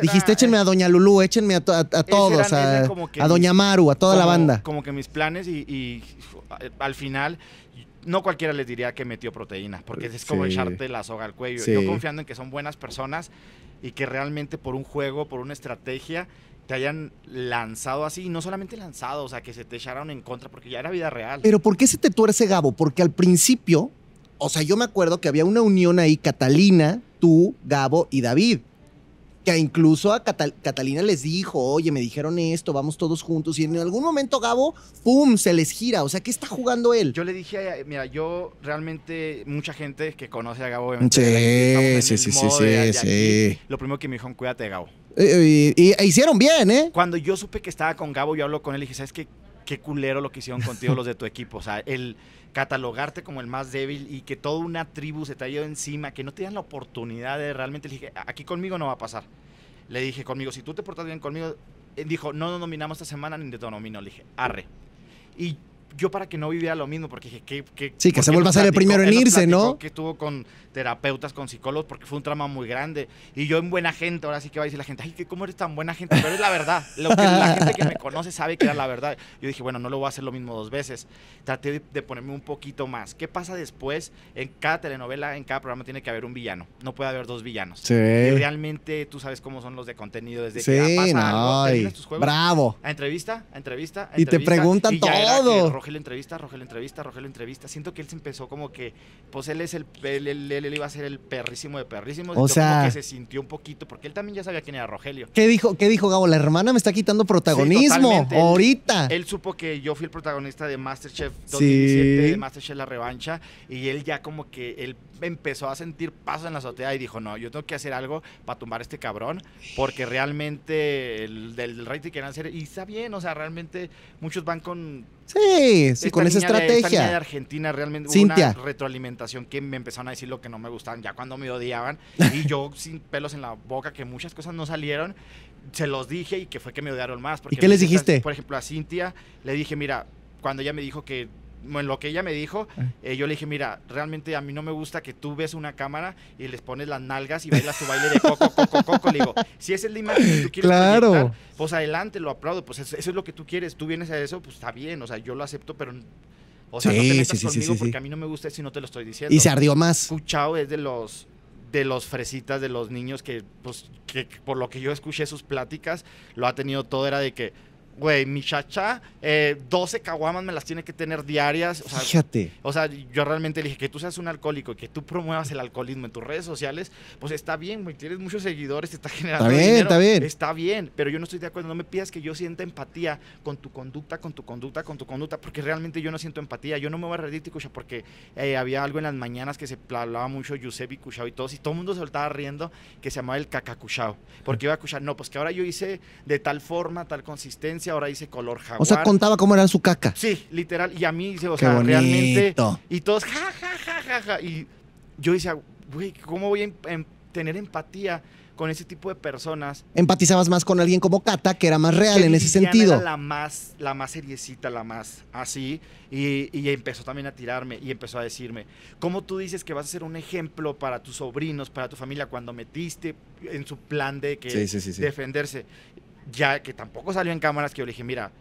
Dijiste, échenme a Doña Lulú, échenme a, todos, a, Doña Maru, a toda la banda. Como que mis planes y al final no cualquiera les diría que metió proteína, porque es como echarte la soga al cuello. Yo confiando en que son buenas personas y que realmente por un juego, por una estrategia, te hayan lanzado así, y no solamente lanzado, o sea, que se te echaron en contra, porque ya era vida real. Pero ¿por qué se te tuerce Gabo? Porque al principio, o sea, yo me acuerdo que había una unión ahí, Catalina, tú, Gabo y David que incluso a Catalina les dijo, oye, me dijeron esto, vamos todos juntos, y en algún momento Gabo, ¡pum!, se les gira, o sea, ¿qué está jugando él? Yo le dije, mira, yo realmente, mucha gente que conoce a Gabo, sí, sí, sí, sí, lo primero que me dijo, cuídate Gabo. Eh, eh, y, hicieron bien, ¿eh? Cuando yo supe que estaba con Gabo, yo hablo con él y dije, ¿sabes qué? Qué culero lo que hicieron contigo los de tu equipo, o sea, el catalogarte como el más débil y que toda una tribu se te ha ido encima, que no te dan la oportunidad de realmente, le dije, aquí conmigo no va a pasar. Le dije, conmigo, si tú te portas bien conmigo, dijo, no nos nominamos esta semana ni te nomino. Le dije, arre. Y yo para que no viviera lo mismo, porque dije, ¿qué? sí, que se vuelva a ser el primero en irse, ¿no? Que estuvo con terapeutas, con psicólogos, porque fue un trauma muy grande. Y yo en buena gente, ahora sí que va a decir la gente, ay, ¿cómo eres tan buena gente? Pero es la verdad. Lo que la gente que me conoce sabe que era la verdad. Yo dije, bueno, no lo voy a hacer lo mismo dos veces. Traté de, ponerme un poquito más. ¿Qué pasa después? En cada telenovela, en cada programa tiene que haber un villano. No puede haber dos villanos. realmente tú sabes cómo son los de contenido desde que pasa Bravo. A entrevista, a entrevista, entrevista. Y te preguntan todo. rogel entrevista, rogel entrevista, rogel entrevista. Siento que él se empezó como que, pues él es el, el, el él iba a ser el perrísimo de perrísimos. O sea, que se sintió un poquito, porque él también ya sabía quién era Rogelio. ¿Qué dijo, qué dijo Gabo? La hermana me está quitando protagonismo ahorita. Él, supo que yo fui el protagonista de Masterchef 2017, de Masterchef La Revancha, y él ya como que él empezó a sentir paso en la azotea y dijo, no, yo tengo que hacer algo para tumbar a este cabrón, porque realmente el del rating que hacer, y está bien, o sea, realmente muchos van con Sí, con esa estrategia. De, Argentina realmente una retroalimentación que me empezaron a decir lo que no me gustaban, ya cuando me odiaban, y yo sin pelos en la boca, que muchas cosas no salieron, se los dije y que fue que me odiaron más. Porque ¿Y qué les dijiste? Por ejemplo, a Cintia le dije, mira, cuando ella me dijo que bueno, lo que ella me dijo, ah. eh, yo le dije, mira, realmente a mí no me gusta que tú ves una cámara y les pones las nalgas y bailas tu baile de coco, coco, coco. Le digo, si es el imagen que tú quieres claro. pues adelante, lo aplaudo, pues eso, eso, es lo que tú quieres, tú vienes a eso, pues está bien, o sea, yo lo acepto, pero o sea, no te metas conmigo porque a mí no me gusta eso y no te lo estoy diciendo. Y se ardió más. Cuchao es de los de los fresitas, de los niños que, pues, que por lo que yo escuché sus pláticas, lo ha tenido todo, era de que güey, mi chacha, 12 eh, caguamas me las tiene que tener diarias. O sea, Fíjate. O sea, yo realmente dije que tú seas un alcohólico y que tú promuevas el alcoholismo en tus redes sociales, pues está bien, güey, tienes muchos seguidores, te está generando. Está bien, está bien. Está bien, pero yo no estoy de acuerdo. No me pidas que yo sienta empatía con tu conducta, con tu conducta, con tu conducta, porque realmente yo no siento empatía. Yo no me voy a reír, Ticucha, porque eh, había algo en las mañanas que se hablaba mucho Yusebi y Cuchao y todos, y todo el mundo se soltaba riendo que se llamaba el cacacuchao. Porque iba a escuchar, no, pues que ahora yo hice de tal forma, tal consistencia ahora dice color jaguar. O sea, contaba cómo era su caca. Sí, literal. Y a mí, dice, o sea, realmente. Y todos, ja, ja, ja, ja, ja. Y yo decía, güey, ¿cómo voy a em-, em-, tener empatía? con ese tipo de personas. Empatizabas más con alguien como Cata, que era más real en ese sentido. Era la más, la más seriecita, la más así. Y, empezó también a tirarme y empezó a decirme, ¿cómo tú dices que vas a ser un ejemplo para tus sobrinos, para tu familia, cuando metiste en su plan de que sí, sí, defenderse? ya que tampoco salió en cámaras, que yo le dije, mira,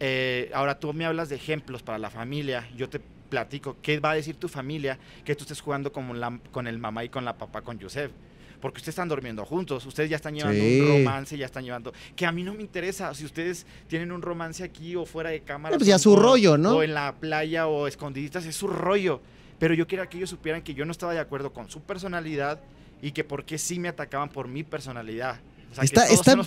eh, ahora tú me hablas de ejemplos para la familia, yo te platico qué va a decir tu familia que tú estés jugando con, con el mamá y con la papá, con Yusef. Porque ustedes están durmiendo juntos, ustedes ya están llevando un romance, ya están llevando. Que a mí no me interesa si ustedes tienen un romance aquí o fuera de cámara. Pues ya su rollo, ¿no? O en la playa o escondiditas, es su rollo. Pero yo quería que ellos supieran que yo no estaba de acuerdo con su personalidad y que por qué sí me atacaban por mi personalidad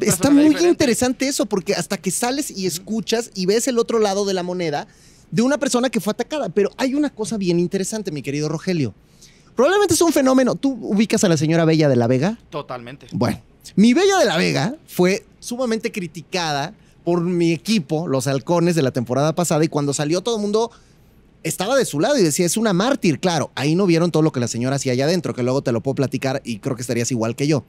está, muy interesante eso, porque hasta que sales y escuchas y ves el otro lado de la moneda de una persona que fue atacada. Pero hay una cosa bien interesante, mi querido Rogelio. Probablemente es un fenómeno. ¿Tú ubicas a la señora Bella de la Vega? Totalmente. Bueno, mi Bella de la Vega fue sumamente criticada por mi equipo, los halcones de la temporada pasada, y cuando salió todo el mundo estaba de su lado y decía, es una mártir, claro. Ahí no vieron todo lo que la señora hacía allá adentro, que luego te lo puedo platicar y creo que estarías igual que yo.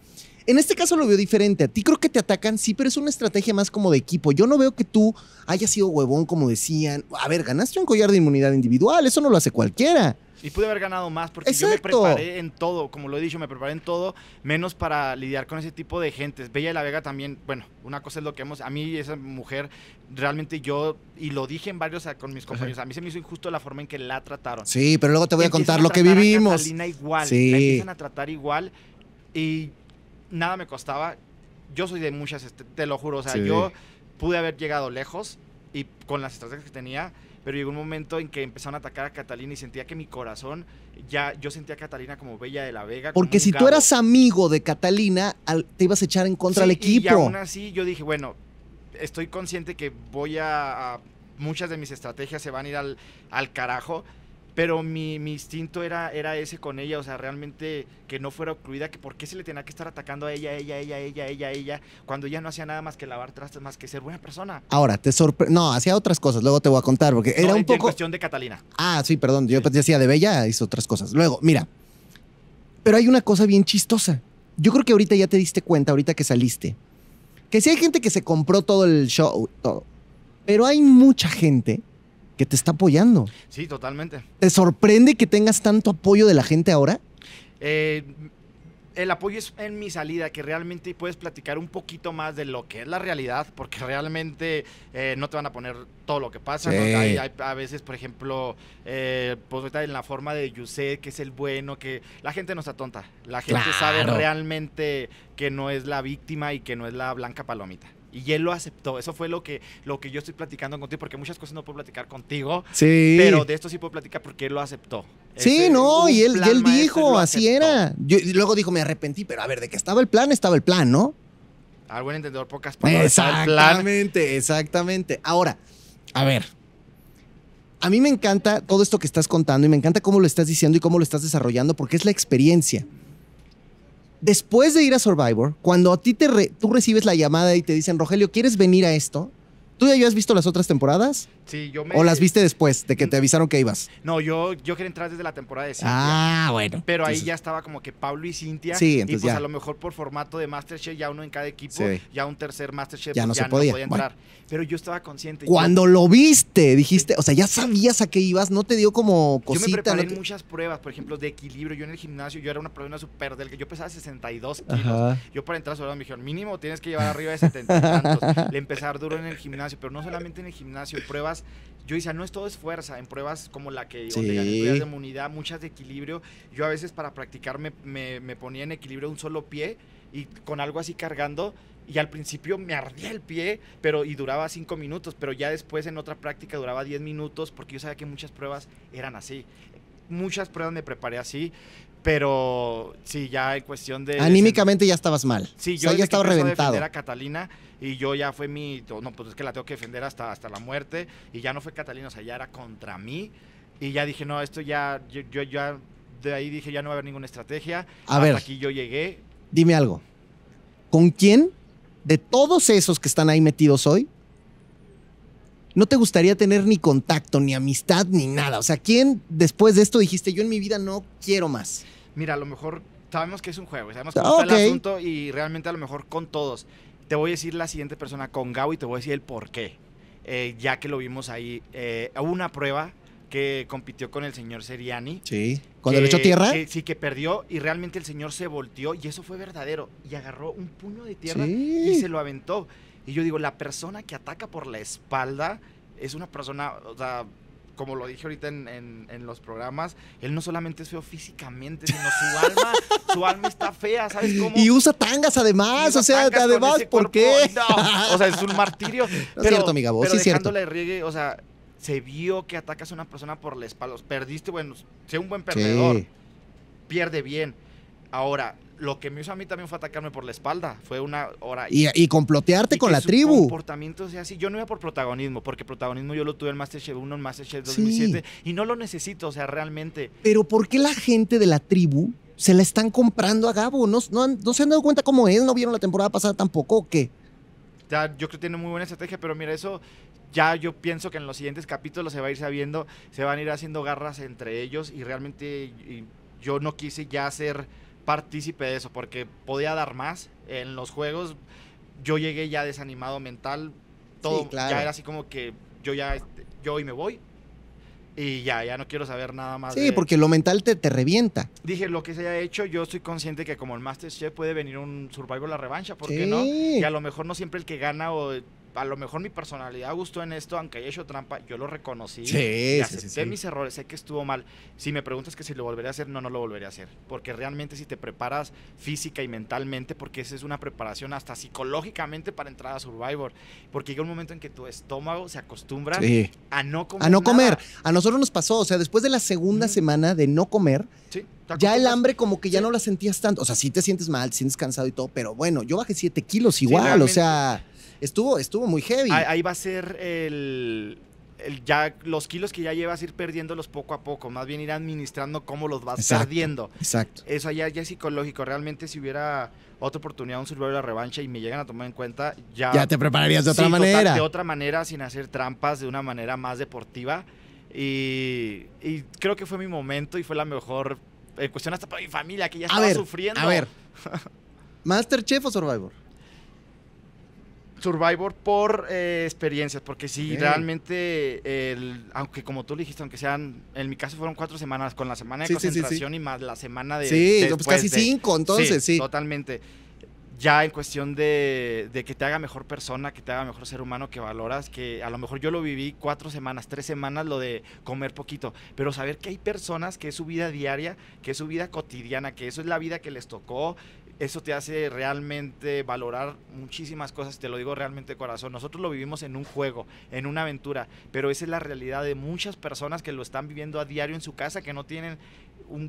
En este caso lo veo diferente. A ti creo que te atacan, sí, pero es una estrategia más como de equipo. Yo no veo que tú hayas sido huevón, como decían. A ver, ganaste un collar de inmunidad individual, eso no lo hace cualquiera. Y pude haber ganado más porque yo me preparé en todo, como lo he dicho, me preparé en todo, menos para lidiar con ese tipo de gentes. Bella y la Vega también, bueno, una cosa es lo que hemos, a mí esa mujer, realmente yo, y lo dije en varios con mis compañeros, a mí se me hizo injusto la forma en que la trataron. Sí, pero luego te voy a contar lo que vivimos. A igual, sí. la empiezan a tratar igual y nada me costaba. Yo soy de muchas, este, te lo juro, o sea, yo pude haber llegado lejos y con las estrategias que tenía, pero llegó un momento en que empezaron a atacar a Catalina y sentía que mi corazón ya yo sentía a Catalina como Bella de la Vega. Porque si tú eras amigo de Catalina, te ibas a echar en contra del equipo. Y aún así yo dije, bueno, estoy consciente que voy a, muchas de mis estrategias se van a ir al, al carajo pero mi, instinto era, era ese con ella, o sea, realmente que no fuera ocluida, que por qué se le tenía que estar atacando a ella, ella, ella, ella, ella, ella, cuando ella no hacía nada más que lavar trastes, más que ser buena persona. Ahora, te sorprende, no, hacía otras cosas, luego te voy a contar, porque era un poco... cuestión de Catalina. Ah, sí, perdón, yo hacía pues, decía de Bella, hizo otras cosas. Luego, mira, pero hay una cosa bien chistosa. Yo creo que ahorita ya te diste cuenta, ahorita que saliste, que sí hay gente que se compró todo el show, todo, pero hay mucha gente que te está apoyando. Sí, totalmente. ¿Te sorprende que tengas tanto apoyo de la gente ahora? Eh, el apoyo es en mi salida, que realmente puedes platicar un poquito más de lo que es la realidad, porque realmente eh, no te van a poner todo lo que pasa. a veces, por ejemplo, eh, pues, en la forma de Yuset, que es el bueno, que la gente no está tonta. La gente sabe realmente que no es la víctima y que no es la blanca palomita. Y él lo aceptó. Eso fue lo que, lo que yo estoy platicando contigo, porque muchas cosas no puedo platicar contigo. Sí. Pero de esto sí puedo platicar porque él lo aceptó. Sí, no, y él, dijo, así era. Yo, luego dijo, me arrepentí, pero a ver, de que estaba el plan, estaba el plan, ¿no? Al buen entendedor, pocas palabras. Exactamente, exactamente. Ahora, a ver, a mí me encanta todo esto que estás contando y me encanta cómo lo estás diciendo y cómo lo estás desarrollando porque es la experiencia después de ir a Survivor, cuando a ti te tú recibes la llamada y te dicen, Rogelio, ¿quieres venir a esto? ¿Tú ya has visto las otras temporadas? Sí, yo me... ¿O las viste después de que te avisaron que ibas? No, yo, quería entrar desde la temporada de Cintia. Ah, bueno. Pero ahí ya estaba como que Pablo y Cintia. Sí, entonces Y pues a lo mejor por formato de Masterchef, ya uno en cada equipo, ya un tercer Masterchef ya no, pues, se podía. entrar. Pero yo estaba consciente. Cuando lo viste, dijiste, o sea, ya sabías a qué ibas, no te dio como cosita. Yo me preparé muchas pruebas, por ejemplo, de equilibrio. Yo en el gimnasio, yo era una persona súper delgada, yo pesaba 62 kilos. Yo para entrar solo me dijeron, mínimo tienes que llevar arriba de 70 y tantos. Le empezar duro en el gimnasio pero no solamente en el gimnasio, pruebas, yo decía, no es todo es fuerza, en pruebas como la que sí. de inmunidad, muchas de equilibrio, yo a veces para practicar me, me, ponía en equilibrio un solo pie y con algo así cargando y al principio me ardía el pie, pero y duraba cinco minutos, pero ya después en otra práctica duraba diez minutos porque yo sabía que muchas pruebas eran así. Muchas pruebas me preparé así, pero sí, ya en cuestión de... Anímicamente ya estabas mal. Sí, yo ya estaba reventado. A, Catalina, y yo ya fue mi, no, pues es que la tengo que defender hasta, hasta la muerte, y ya no fue Catalina, o sea, ya era contra mí, y ya dije, no, esto ya, yo, ya, de ahí dije, ya no va a haber ninguna estrategia, a hasta ver, aquí yo llegué. Dime algo, ¿con quién de todos esos que están ahí metidos hoy? No te gustaría tener ni contacto, ni amistad, ni nada. O sea, ¿quién después de esto dijiste, yo en mi vida no quiero más? Mira, a lo mejor sabemos que es un juego, sabemos que ah, es el asunto y realmente a lo mejor con todos. Te voy a decir la siguiente persona con Gabo y te voy a decir el por qué. Eh, ya que lo vimos ahí, eh, hubo una prueba que compitió con el señor Seriani. Sí. ¿Cuando le echó tierra? sí, que perdió y realmente el señor se volteó y eso fue verdadero. Y agarró un puño de tierra y se lo aventó. Y yo digo, la persona que ataca por la espalda es una persona, o sea, como lo dije ahorita en, en, los programas, él no solamente es feo físicamente, sino su alma, su alma está fea, ¿sabes cómo? Y usa tangas además, o sea, además, ¿por qué? o sea, es un martirio. es cierto, amiga, vos, sí es cierto. Riegue, o sea, se vio que atacas a una persona por la espalda, perdiste, bueno, sea un buen perdedor, pierde bien. Ahora, lo que me hizo a mí también fue atacarme por la espalda. Fue una hora. Y, y complotearte con la tribu. comportamiento sea así. Yo no iba por protagonismo, porque protagonismo yo lo tuve en Masterchef 1, en Masterchef 2007, y no lo necesito, o sea, realmente. Pero ¿por qué la gente de la tribu se la están comprando a Gabo? ¿No, no, no se han dado cuenta cómo él ¿No vieron la temporada pasada tampoco o qué? Ya, yo creo que tiene muy buena estrategia, pero mira, eso ya yo pienso que en los siguientes capítulos se va a ir sabiendo, se van a ir haciendo garras entre ellos y realmente yo no quise ya hacer partícipe de eso, porque podía dar más en los juegos. Yo llegué ya desanimado mental, todo ya era así como que yo ya, este, yo hoy me voy, y ya, ya no quiero saber nada más. Sí, porque lo mental te, te revienta. Dije, lo que se haya hecho, yo estoy consciente que como el Masterchef puede venir un survival la revancha, porque no? Y a lo mejor no siempre el que gana o a lo mejor mi personalidad gustó en esto, aunque haya hecho trampa, yo lo reconocí. Sí, y mis errores, sé que estuvo mal. Si me preguntas que si lo volveré a hacer, no, no lo volvería a hacer. Porque realmente si te preparas física y mentalmente, porque esa es una preparación hasta psicológicamente para entrar a Survivor. Porque llega un momento en que tu estómago se acostumbra a no comer. A no comer. A nosotros nos pasó, o sea, después de la segunda semana de no comer, ya el hambre como que ya no la sentías tanto. O sea, sí te sientes mal, te sientes cansado y todo, pero bueno, yo bajé 7 kilos igual, o sea estuvo, estuvo muy heavy. Ahí va a ser el, ya los kilos que ya llevas ir perdiéndolos poco a poco, más bien ir administrando cómo los vas perdiendo. Exacto. Eso ya, ya es psicológico. Realmente si hubiera otra oportunidad, un Survivor de la revancha y me llegan a tomar en cuenta, ya... Ya te prepararías de otra manera. de otra manera, sin hacer trampas, de una manera más deportiva. Y, creo que fue mi momento y fue la mejor en cuestión hasta para mi familia, que ya estaba sufriendo. A ver, ¿Masterchef o Survivor? Survivor por eh, experiencias, porque si sí, realmente, el, aunque como tú dijiste, aunque sean, en mi caso fueron cuatro semanas, con la semana de concentración y más la semana de... Sí, pues casi cinco, entonces, sí. Totalmente. Ya en cuestión de, de, que te haga mejor persona, que te haga mejor ser humano, que valoras, que a lo mejor yo lo viví cuatro semanas, tres semanas, lo de comer poquito, pero saber que hay personas que es su vida diaria, que es su vida cotidiana, que eso es la vida que les tocó, eso te hace realmente valorar muchísimas cosas, te lo digo realmente de corazón. Nosotros lo vivimos en un juego, en una aventura, pero esa es la realidad de muchas personas que lo están viviendo a diario en su casa, que no tienen,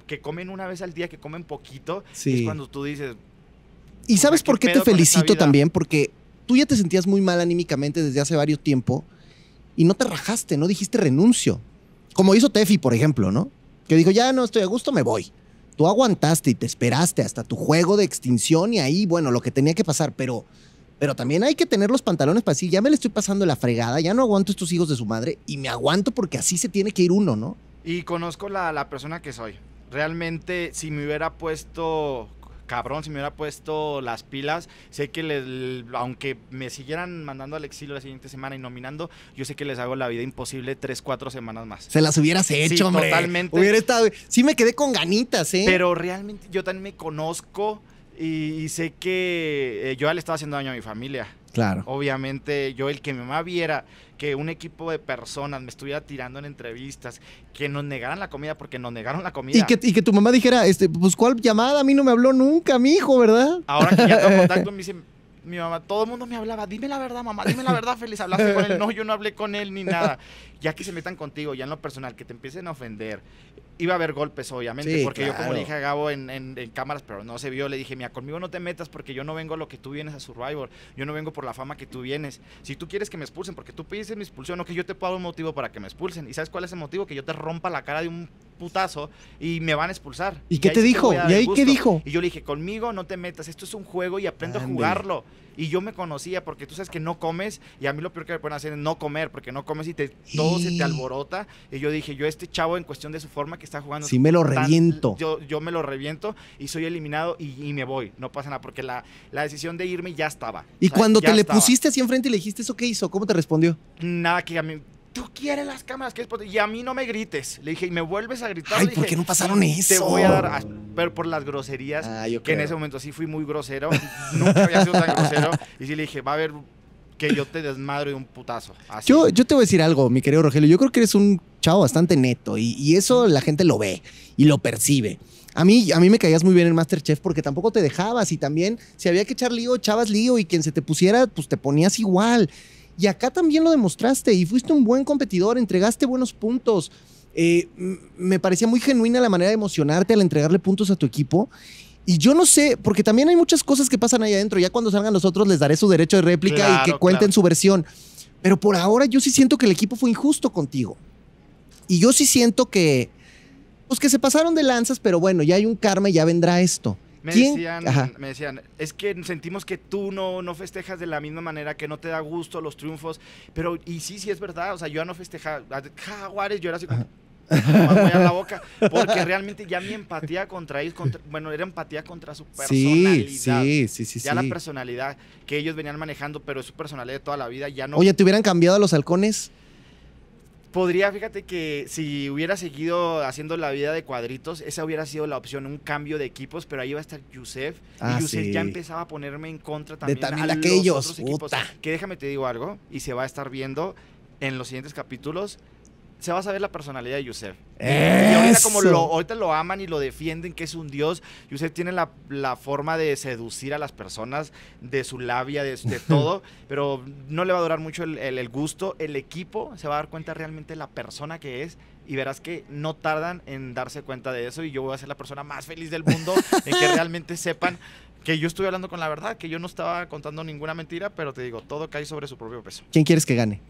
que comen una vez al día, que comen poquito. Es cuando tú dices... ¿Y sabes por qué, qué te felicito también? Porque tú ya te sentías muy mal anímicamente desde hace varios tiempo y no te rajaste, no dijiste renuncio. Como hizo Tefi, por ejemplo, ¿no? Que dijo, ya no estoy a gusto, me voy tú aguantaste y te esperaste hasta tu juego de extinción y ahí, bueno, lo que tenía que pasar, pero, pero también hay que tener los pantalones para decir, ya me le estoy pasando la fregada, ya no aguanto estos hijos de su madre y me aguanto porque así se tiene que ir uno, ¿no? Y conozco la, la persona que soy. Realmente, si me hubiera puesto cabrón, si me hubiera puesto las pilas, sé que les, aunque me siguieran mandando al exilio la siguiente semana y nominando, yo sé que les hago la vida imposible tres, cuatro semanas más. Se las hubieras hecho, sí, Totalmente. Hubiera estado. Sí me quedé con ganitas, ¿eh? Pero realmente yo también me conozco. Y, sé que eh, yo le estaba haciendo daño a mi familia. Claro. Obviamente, yo el que mi mamá viera que un equipo de personas me estuviera tirando en entrevistas, que nos negaran la comida porque nos negaron la comida. Y que, y que tu mamá dijera, este, pues, ¿cuál llamada? A mí no me habló nunca, mi hijo, ¿verdad? Ahora que ya tengo contacto, me dicen, mi mamá, todo el mundo me hablaba, dime la verdad, mamá, dime la verdad, Feliz, hablaste con él. No, yo no hablé con él ni nada. Ya que se metan contigo, ya en lo personal, que te empiecen a ofender, iba a haber golpes, obviamente, porque yo como le dije a Gabo en, cámaras, pero no se vio, le dije, mira, conmigo no te metas porque yo no vengo lo que tú vienes a Survivor, yo no vengo por la fama que tú vienes. Si tú quieres que me expulsen, porque tú pides mi expulsión, o que yo te puedo un motivo para que me expulsen. ¿Y sabes cuál es el motivo? Que yo te rompa la cara de un putazo y me van a expulsar. ¿Y, qué te dijo? ¿Y ahí qué dijo? Y yo le dije, conmigo no te metas, esto es un juego y aprendo a jugarlo. Y yo me conocía porque tú sabes que no comes y a mí lo peor que me pueden hacer es no comer porque no comes y todo se te alborota. Y yo dije, yo este chavo en cuestión de su forma que está jugando. si me lo reviento. Yo, me lo reviento y soy eliminado y, me voy. No pasa nada porque la, decisión de irme ya estaba. Y cuando te le pusiste así enfrente y le dijiste eso, ¿qué hizo? ¿Cómo te respondió? Nada, que a mí tú quieres las cámaras, que y a mí no me grites. Le dije, y me vuelves a gritar. Ay, ¿por qué no pasaron eso? Te voy a dar, a... pero por las groserías, ah, yo que en ese momento sí fui muy grosero, nunca había sido tan grosero, y sí le dije, va a haber que yo te desmadre un putazo. Yo, yo te voy a decir algo, mi querido Rogelio, yo creo que eres un chavo bastante neto, y, eso la gente lo ve y lo percibe. A mí, a mí me caías muy bien en Masterchef porque tampoco te dejabas y también si había que echar lío, echabas lío y quien se te pusiera, pues te ponías igual. Y acá también lo demostraste y fuiste un buen competidor, entregaste buenos puntos. Eh, me parecía muy genuina la manera de emocionarte al entregarle puntos a tu equipo. Y yo no sé, porque también hay muchas cosas que pasan ahí adentro. Ya cuando salgan los otros les daré su derecho de réplica y que cuenten su versión. Pero por ahora yo sí siento que el equipo fue injusto contigo. Y yo sí siento que, pues que se pasaron de lanzas, pero bueno, ya hay un karma y ya vendrá esto. Me decían, me decían, es que sentimos que tú no, no festejas de la misma manera, que no te da gusto los triunfos, pero y sí, sí es verdad, o sea, yo ya no festejaba, Jaguares, yo era así como, voy a la boca, porque realmente ya mi empatía contra ellos, bueno, era empatía contra su personalidad. Sí, sí, sí, Ya la personalidad que ellos venían manejando, pero es su personalidad de toda la vida, ya no. Oye, ¿te hubieran cambiado los halcones? Podría, fíjate que si hubiera seguido haciendo la vida de cuadritos, esa hubiera sido la opción, un cambio de equipos, pero ahí iba a estar Yusef. y ah, Yusef ya empezaba a ponerme en contra también. De a aquellos. que déjame te digo algo, y se va a estar viendo en los siguientes capítulos se va a saber la personalidad de Yusef. Ahorita, como lo, ahorita lo aman y lo defienden, que es un dios. Yusef tiene la, forma de seducir a las personas, de su labia, de, todo, pero no le va a durar mucho el, el, gusto. El equipo se va a dar cuenta realmente de la persona que es y verás que no tardan en darse cuenta de eso y yo voy a ser la persona más feliz del mundo en que realmente sepan que yo estoy hablando con la verdad, que yo no estaba contando ninguna mentira, pero te digo, todo cae sobre su propio peso. ¿Quién quieres que gane?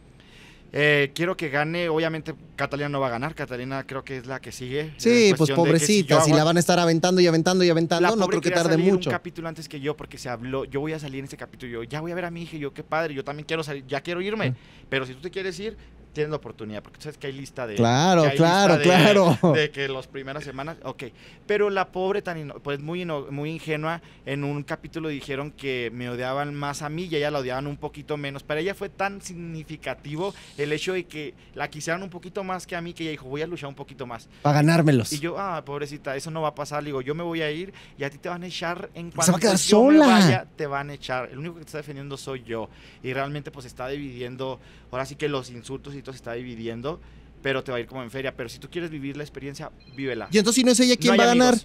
Eh, quiero que gane, obviamente Catalina no va a ganar, Catalina creo que es la que sigue. Sí, pues pobrecita, si, la van a estar aventando y aventando y aventando, no creo que tarde mucho. un capítulo antes que yo porque se habló, yo voy a salir en ese capítulo, yo ya voy a ver a mi hija, yo qué padre, yo también quiero salir, ya quiero irme, mm. pero si tú te quieres ir, tienen la oportunidad, porque sabes que hay lista de... Claro, claro, claro. De, que las primeras semanas, ok. Pero la pobre, tan pues muy, muy ingenua, en un capítulo dijeron que me odiaban más a mí y ella la odiaban un poquito menos. Para ella fue tan significativo el hecho de que la quisieran un poquito más que a mí que ella dijo, voy a luchar un poquito más. Para ganármelos. Y yo, ah, pobrecita, eso no va a pasar. Le digo, yo me voy a ir y a ti te van a echar en cuanto Se va a quedar sola. te van a echar. El único que te está defendiendo soy yo. Y realmente pues está dividiendo, ahora sí que los insultos y se está dividiendo, pero te va a ir como en feria. Pero si tú quieres vivir la experiencia, vívela. Y entonces si no es ella quien va a ganar.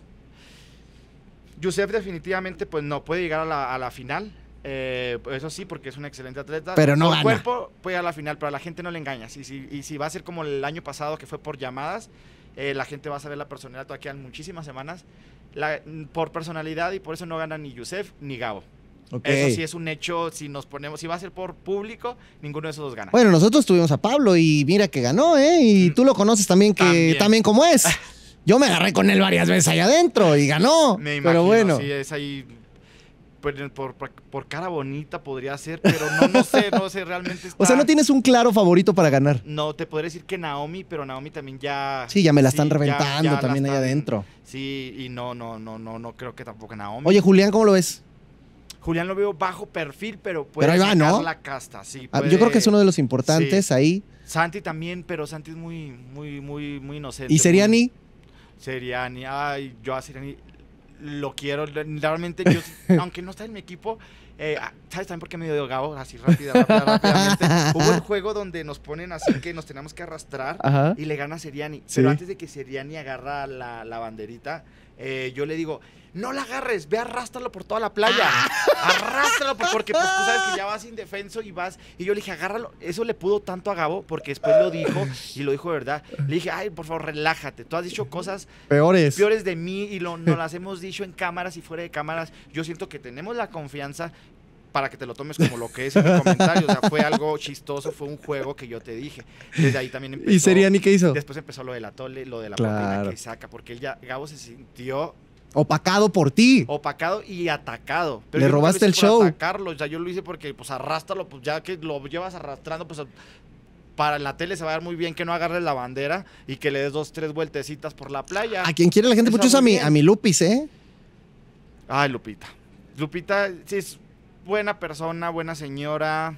Yusef definitivamente pues no puede llegar a la, final. Eh, eso sí, porque es un excelente atleta. Pero no Su cuerpo puede a la final, pero a la gente no le engañas. Y si, va a ser como el año pasado que fue por llamadas, eh, la gente va a saber la personalidad. Todavía quedan muchísimas semanas. por personalidad y por eso no gana ni Yusef ni Gabo. Eso sí es un hecho, si nos ponemos, si va a ser por público, ninguno de esos dos gana. Bueno, nosotros tuvimos a Pablo y mira que ganó, ¿eh? Y mm. tú lo conoces también que también, como es. Yo me agarré con él varias veces allá adentro y ganó. Me imagino, pero bueno. Sí, es ahí pues, por, cara bonita podría ser, pero no, sé, no sé, realmente O sea, no tienes un claro favorito para ganar. No, te podría decir que Naomi, pero Naomi también ya... Sí, ya me la están reventando también allá adentro. Sí, y no, no, no, no, no creo que tampoco Naomi. Oye, Julián, ¿cómo lo ves? Julián lo veo bajo perfil, pero puede pero ahí la casta. Sí, ah, Yo creo que es uno de los importantes ahí. Santi también, pero Santi es muy, muy, muy, muy inocente. ¿Y Seriani? Seriani, ay, yo a Seriani lo quiero. Realmente, yo, aunque no está en mi equipo, eh, ah, ¿sabes también por qué me dio Gabo? Así rápida, rápida, rápidamente. Hubo el juego donde nos ponen así que nos tenemos que arrastrar y le gana Seriani. Pero antes de que Seriani agarra la banderita, eh, yo le digo, no la agarres, ve arrastralo por toda la playa. Ah. Arrástralo porque pues, sabes que ya vas indefenso y vas. Y yo le dije, agárralo. Eso le pudo tanto a Gabo porque después lo dijo y lo dijo de verdad. Le dije, ay, por favor, relájate. Tú has dicho cosas peores, peores de mí y lo, nos las hemos dicho en cámaras y fuera de cámaras. Yo siento que tenemos la confianza para que te lo tomes como lo que es en mi comentario. O sea, fue algo chistoso, fue un juego que yo te dije. Desde ahí también empezó. ¿Y Seriani qué hizo? Después empezó lo de la tole, lo de la claro. que saca, porque él ya, Gabo se sintió Opacado por ti. Opacado y atacado. Le robaste el show. Atacarlo. ya yo lo hice porque, pues, arrástalo pues, ya que lo llevas arrastrando, pues, para la tele se va a dar muy bien que no agarres la bandera y que le des dos, tres vueltecitas por la playa. A quien quiere la gente mucho pues, es a mi, a mi Lupis, ¿eh? Ay, Lupita. Lupita, sí, es buena persona, buena señora,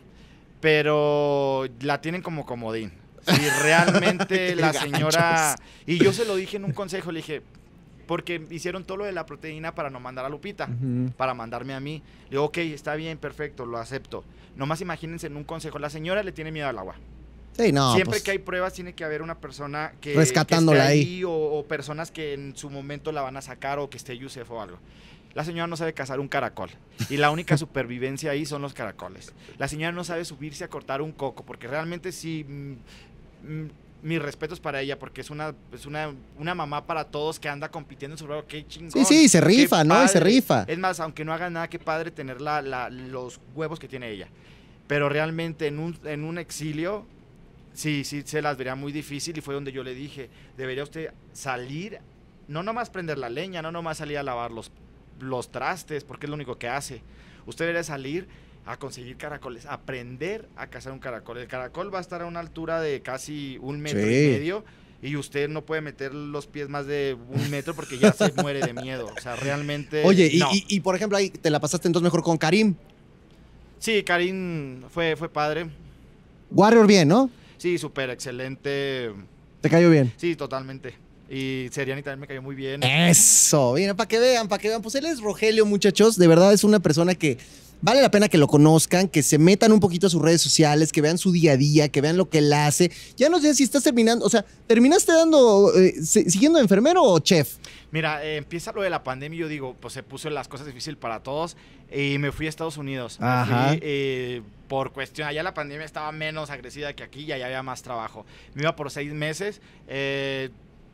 pero la tienen como comodín. Si realmente la señora... Y yo se lo dije en un consejo, le dije, porque hicieron todo lo de la proteína para no mandar a Lupita, para mandarme a mí. Le digo, ok, está bien, perfecto, lo acepto. Nomás imagínense en un consejo, la señora le tiene miedo al agua. no, Siempre pues. que hay pruebas tiene que haber una persona que... Rescatándola ahí. o, personas que en su momento la van a sacar o que esté Yusef o algo. La señora no sabe cazar un caracol y la única supervivencia ahí son los caracoles. La señora no sabe subirse a cortar un coco porque realmente sí... Mm, mm, mi mis respetos para ella, porque es una, una, mamá para todos que anda compitiendo sobre su Qué chingón. Sí, sí, se rifa, ¿no? Se rifa. Es más, aunque no haga nada, qué padre tener los huevos que tiene ella. Pero realmente en un, en un exilio, sí, sí, se las vería muy difícil y fue donde yo le dije, debería usted salir, no nomás prender la leña, no nomás salir a lavar los los trastes, porque es lo único que hace. Usted debería salir a conseguir caracoles, aprender a cazar un caracol. El caracol va a estar a una altura de casi un metro y medio y usted no puede meter los pies más de un metro porque ya se muere de miedo. O sea, realmente. Oye, y, por ejemplo, ahí te la pasaste entonces mejor con Karim. Sí, Karim fue, fue padre. Warrior bien, ¿no? Sí, súper excelente. ¿Te cayó bien? Sí, totalmente. Y Seriani también me cayó muy bien. Eso, bien, para que vean, para que vean. Pues él es Rogelio, muchachos. De verdad es una persona que vale la pena que lo conozcan, que se metan un poquito a sus redes sociales, que vean su día a día, que vean lo que él hace. Ya no sé si estás terminando, o sea, ¿terminaste dando, eh, siguiendo enfermero o chef? Mira, eh, empieza lo de la pandemia, yo digo, pues se puso las cosas difíciles para todos y me fui a Estados Unidos. Ajá. Eh, por cuestión, allá la pandemia estaba menos agresiva que aquí y allá había más trabajo. Me iba por seis meses, eh,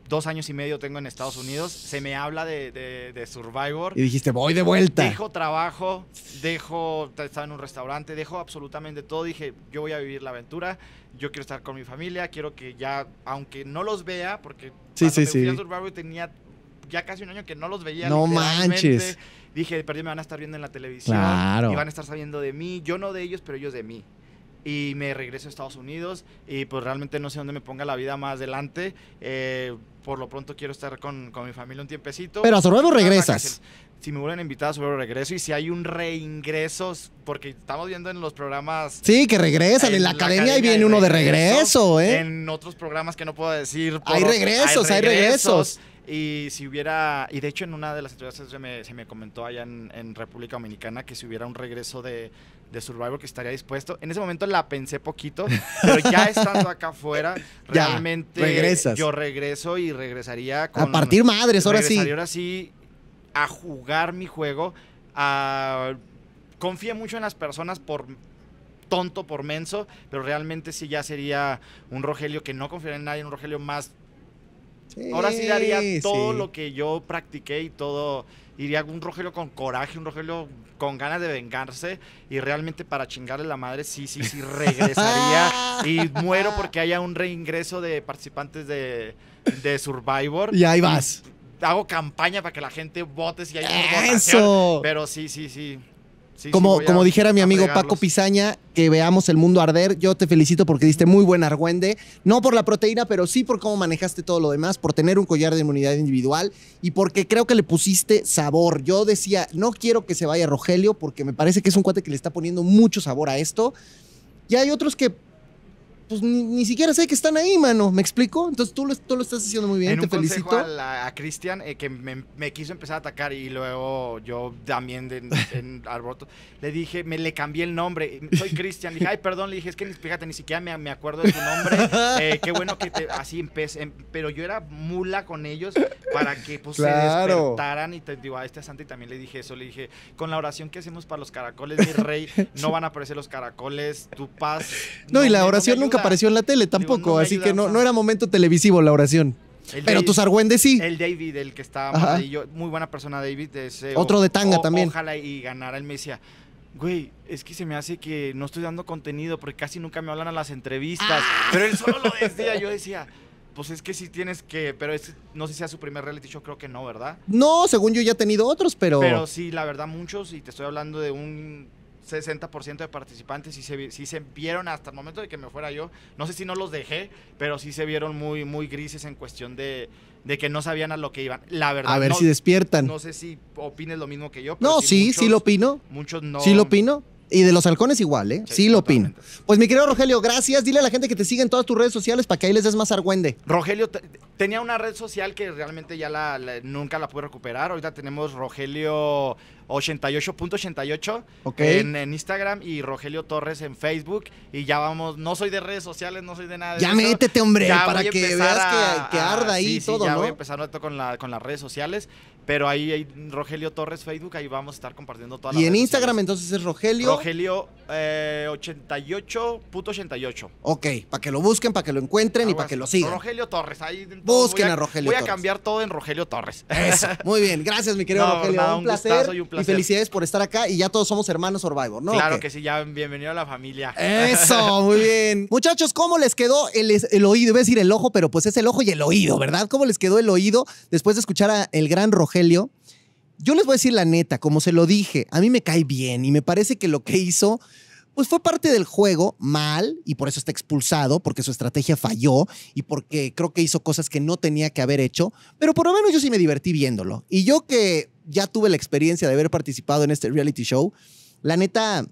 dos años y medio tengo en Estados Unidos, se me habla de, Survivor. Y dijiste, voy de vuelta. Dejo trabajo, dejo, estaba en un restaurante, dejo absolutamente todo. Dije, yo voy a vivir la aventura, yo quiero estar con mi familia, quiero que ya, aunque no los vea, porque sí, sí, sí. A Survivor tenía ya casi un año que no los veía. No manches. Dije, perdí, me van a estar viendo en la televisión. Y van a estar sabiendo de mí. Yo no de ellos, pero ellos de mí y me regreso a Estados Unidos y pues realmente no sé dónde me ponga la vida más adelante. Eh, por lo pronto quiero estar con, mi familia un tiempecito. Pero a Survivor regresas. Si me vuelven a invitar a regreso y si hay un reingreso, porque estamos viendo en los programas... Sí, que regresan, en la, academia, ahí y viene uno de regreso, ¿eh? En otros programas que no puedo decir. Hay regresos, hay regresos, Y si hubiera, y de hecho en una de las entrevistas se me, me comentó allá en, en República Dominicana que si hubiera un regreso de, de Survivor que estaría dispuesto. En ese momento la pensé poquito, pero ya estando acá afuera, realmente yo regreso y regresaría con... A partir madres, ahora sí. ahora sí a jugar mi juego, a... mucho en las personas por tonto por menso, pero realmente sí ya sería un Rogelio que no confiaría en nadie, un Rogelio más Ahora sí daría todo lo que yo practiqué y todo. Iría un Rogelio con coraje, un Rogelio con ganas de vengarse y realmente para chingarle la madre, sí, sí, sí, regresaría y muero porque haya un reingreso de participantes de, de Survivor. Y ahí vas. hago campaña para que la gente vote si hay una Pero sí, sí, sí como, como dijera mi amigo Paco Pizaña, que veamos el mundo arder. Yo te felicito porque diste muy buen argüende. No por la proteína, pero sí por cómo manejaste todo lo demás, por tener un collar de inmunidad individual y porque creo que le pusiste sabor. Yo decía, no quiero que se vaya Rogelio porque me parece que es un cuate que le está poniendo mucho sabor a esto. Y hay otros que pues ni, siquiera sé que están ahí, mano. ¿Me explico? Entonces tú lo, tú lo estás haciendo muy bien, te felicito. A, a Cristian, eh, que me, quiso empezar a atacar y luego yo también en le dije, me le cambié el nombre. Soy Cristian. dije, ay, perdón, le dije, es que fíjate, ni siquiera me, acuerdo de tu nombre. Eh, qué bueno que así empecé. Em, pero yo era mula con ellos para que pues, se despertaran. Y te digo, a este y también le dije eso. Le dije, con la oración que hacemos para los caracoles, mi rey, no van a aparecer los caracoles, tu paz. no y la oración nunca apareció en la tele tampoco, así que no, era momento televisivo la oración. pero tu tus sí. El David, el que estaba ahí. yo, muy buena persona David. Otro de tanga también. Ojalá y ganara, él me decía, güey, es que se me hace que no estoy dando contenido porque casi nunca me hablan a las entrevistas. Ah. Pero él solo lo decía, yo decía... Pues es que si tienes que, pero es, no sé si sea su primer reality show, creo que no, ¿verdad? No, según yo ya he tenido otros, pero... Pero sí, la verdad, muchos, y te estoy hablando de un 60% de participantes sí se, se vieron hasta el momento de que me fuera yo. No sé si no los dejé, pero sí se vieron muy, muy grises en cuestión de, de que no sabían a lo que iban. La verdad. A ver si despiertan. No sé si opines lo mismo que yo. no, sí, sí lo opino. Muchos no. Sí lo opino. Y de los halcones igual, ¿eh? Sí, lo opino. Pues mi querido Rogelio, gracias. Dile a la gente que te sigue en todas tus redes sociales para que ahí les des más argüende. Rogelio, tenía una red social que realmente ya la, nunca la pude recuperar. Ahorita tenemos Rogelio 88.88 en, en, Instagram y Rogelio Torres en Facebook. Y ya vamos, no soy de redes sociales, no soy de nada. ya métete, hombre, para que veas que, arda ahí todo. Sí, ya voy a empezar con, con las redes sociales. Pero ahí hay Rogelio Torres Facebook, ahí vamos a estar compartiendo toda las Y en Instagram entonces es Rogelio. Rogelio 88.88. Eh, ok, para que lo busquen, para que lo encuentren y para que lo sigan. Rogelio Torres, ahí. Busquen a, Rogelio Rogelio Voy a cambiar todo en Rogelio Torres. Eso, muy bien, gracias mi querido Rogelio. un, placer, un placer. Y felicidades por estar acá y ya todos somos hermanos Survivor, ¿no? Claro que sí, ya bienvenido a la familia. Eso, muy bien. Muchachos, ¿cómo les quedó el, oído? Iba a decir el ojo, pero pues es el ojo y el oído, ¿verdad? ¿Cómo les quedó el oído después de escuchar al gran Rogelio? yo les voy a decir la neta, como se lo dije, a mí me cae bien y me parece que lo que hizo pues fue parte del juego mal y por eso está expulsado, porque su estrategia falló y porque creo que hizo cosas que no tenía que haber hecho, pero por lo menos yo sí me divertí viéndolo. Y yo que ya tuve la experiencia de haber participado en este reality show, la neta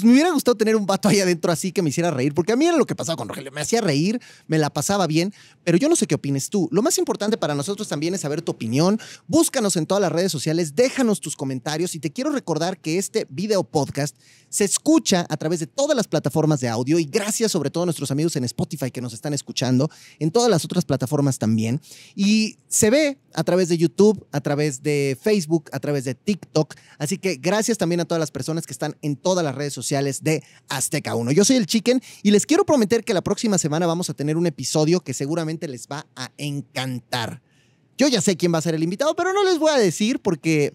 pues, me hubiera gustado tener un vato ahí adentro así que me hiciera reír, porque a mí era lo que pasaba con Rogelio, me hacía reír, me la pasaba bien, pero yo no sé qué opines tú. Lo más importante para nosotros también es saber tu opinión, búscanos en todas las redes sociales, déjanos tus comentarios y te quiero recordar que este video podcast se escucha a través de todas las plataformas de audio y gracias sobre todo a nuestros amigos en Spotify que nos están escuchando, en todas las otras plataformas también. Y se ve a través de YouTube, a través de Facebook, a través de TikTok. Así que gracias también a todas las personas que están en todas las redes sociales de Azteca 1. Yo soy el Chicken y les quiero prometer que la próxima semana vamos a tener un episodio que seguramente les va a encantar. Yo ya sé quién va a ser el invitado, pero no les voy a decir porque,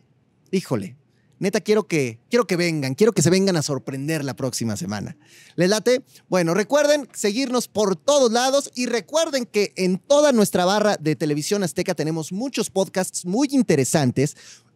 híjole, Neta, quiero que, quiero que vengan, quiero que se vengan a sorprender la próxima semana. ¿Les late? Bueno, recuerden seguirnos por todos lados y recuerden que en toda nuestra barra de televisión azteca tenemos muchos podcasts muy interesantes,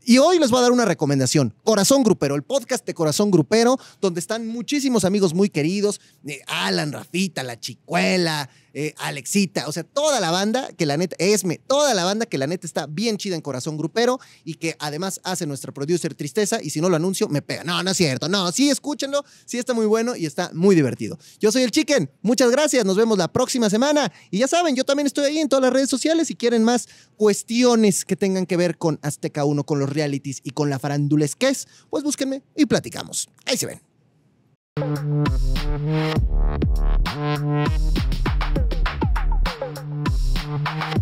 y hoy les voy a dar una recomendación. Corazón Grupero, el podcast de Corazón Grupero, donde están muchísimos amigos muy queridos. Eh, Alan, Rafita, La Chicuela, eh, Alexita, o sea, toda la banda que la neta, Esme, toda la banda que la neta está bien chida en corazón grupero y que además hace nuestra producer Tristeza y si no lo anuncio me pega. No, no es cierto, no, sí escúchenlo, sí está muy bueno y está muy divertido. Yo soy el Chicken, muchas gracias, nos vemos la próxima semana y ya saben, yo también estoy ahí en todas las redes sociales si quieren más cuestiones que tengan que ver con Azteca 1, con los realities y con la es, pues búsquenme y platicamos. Ahí se ven. Música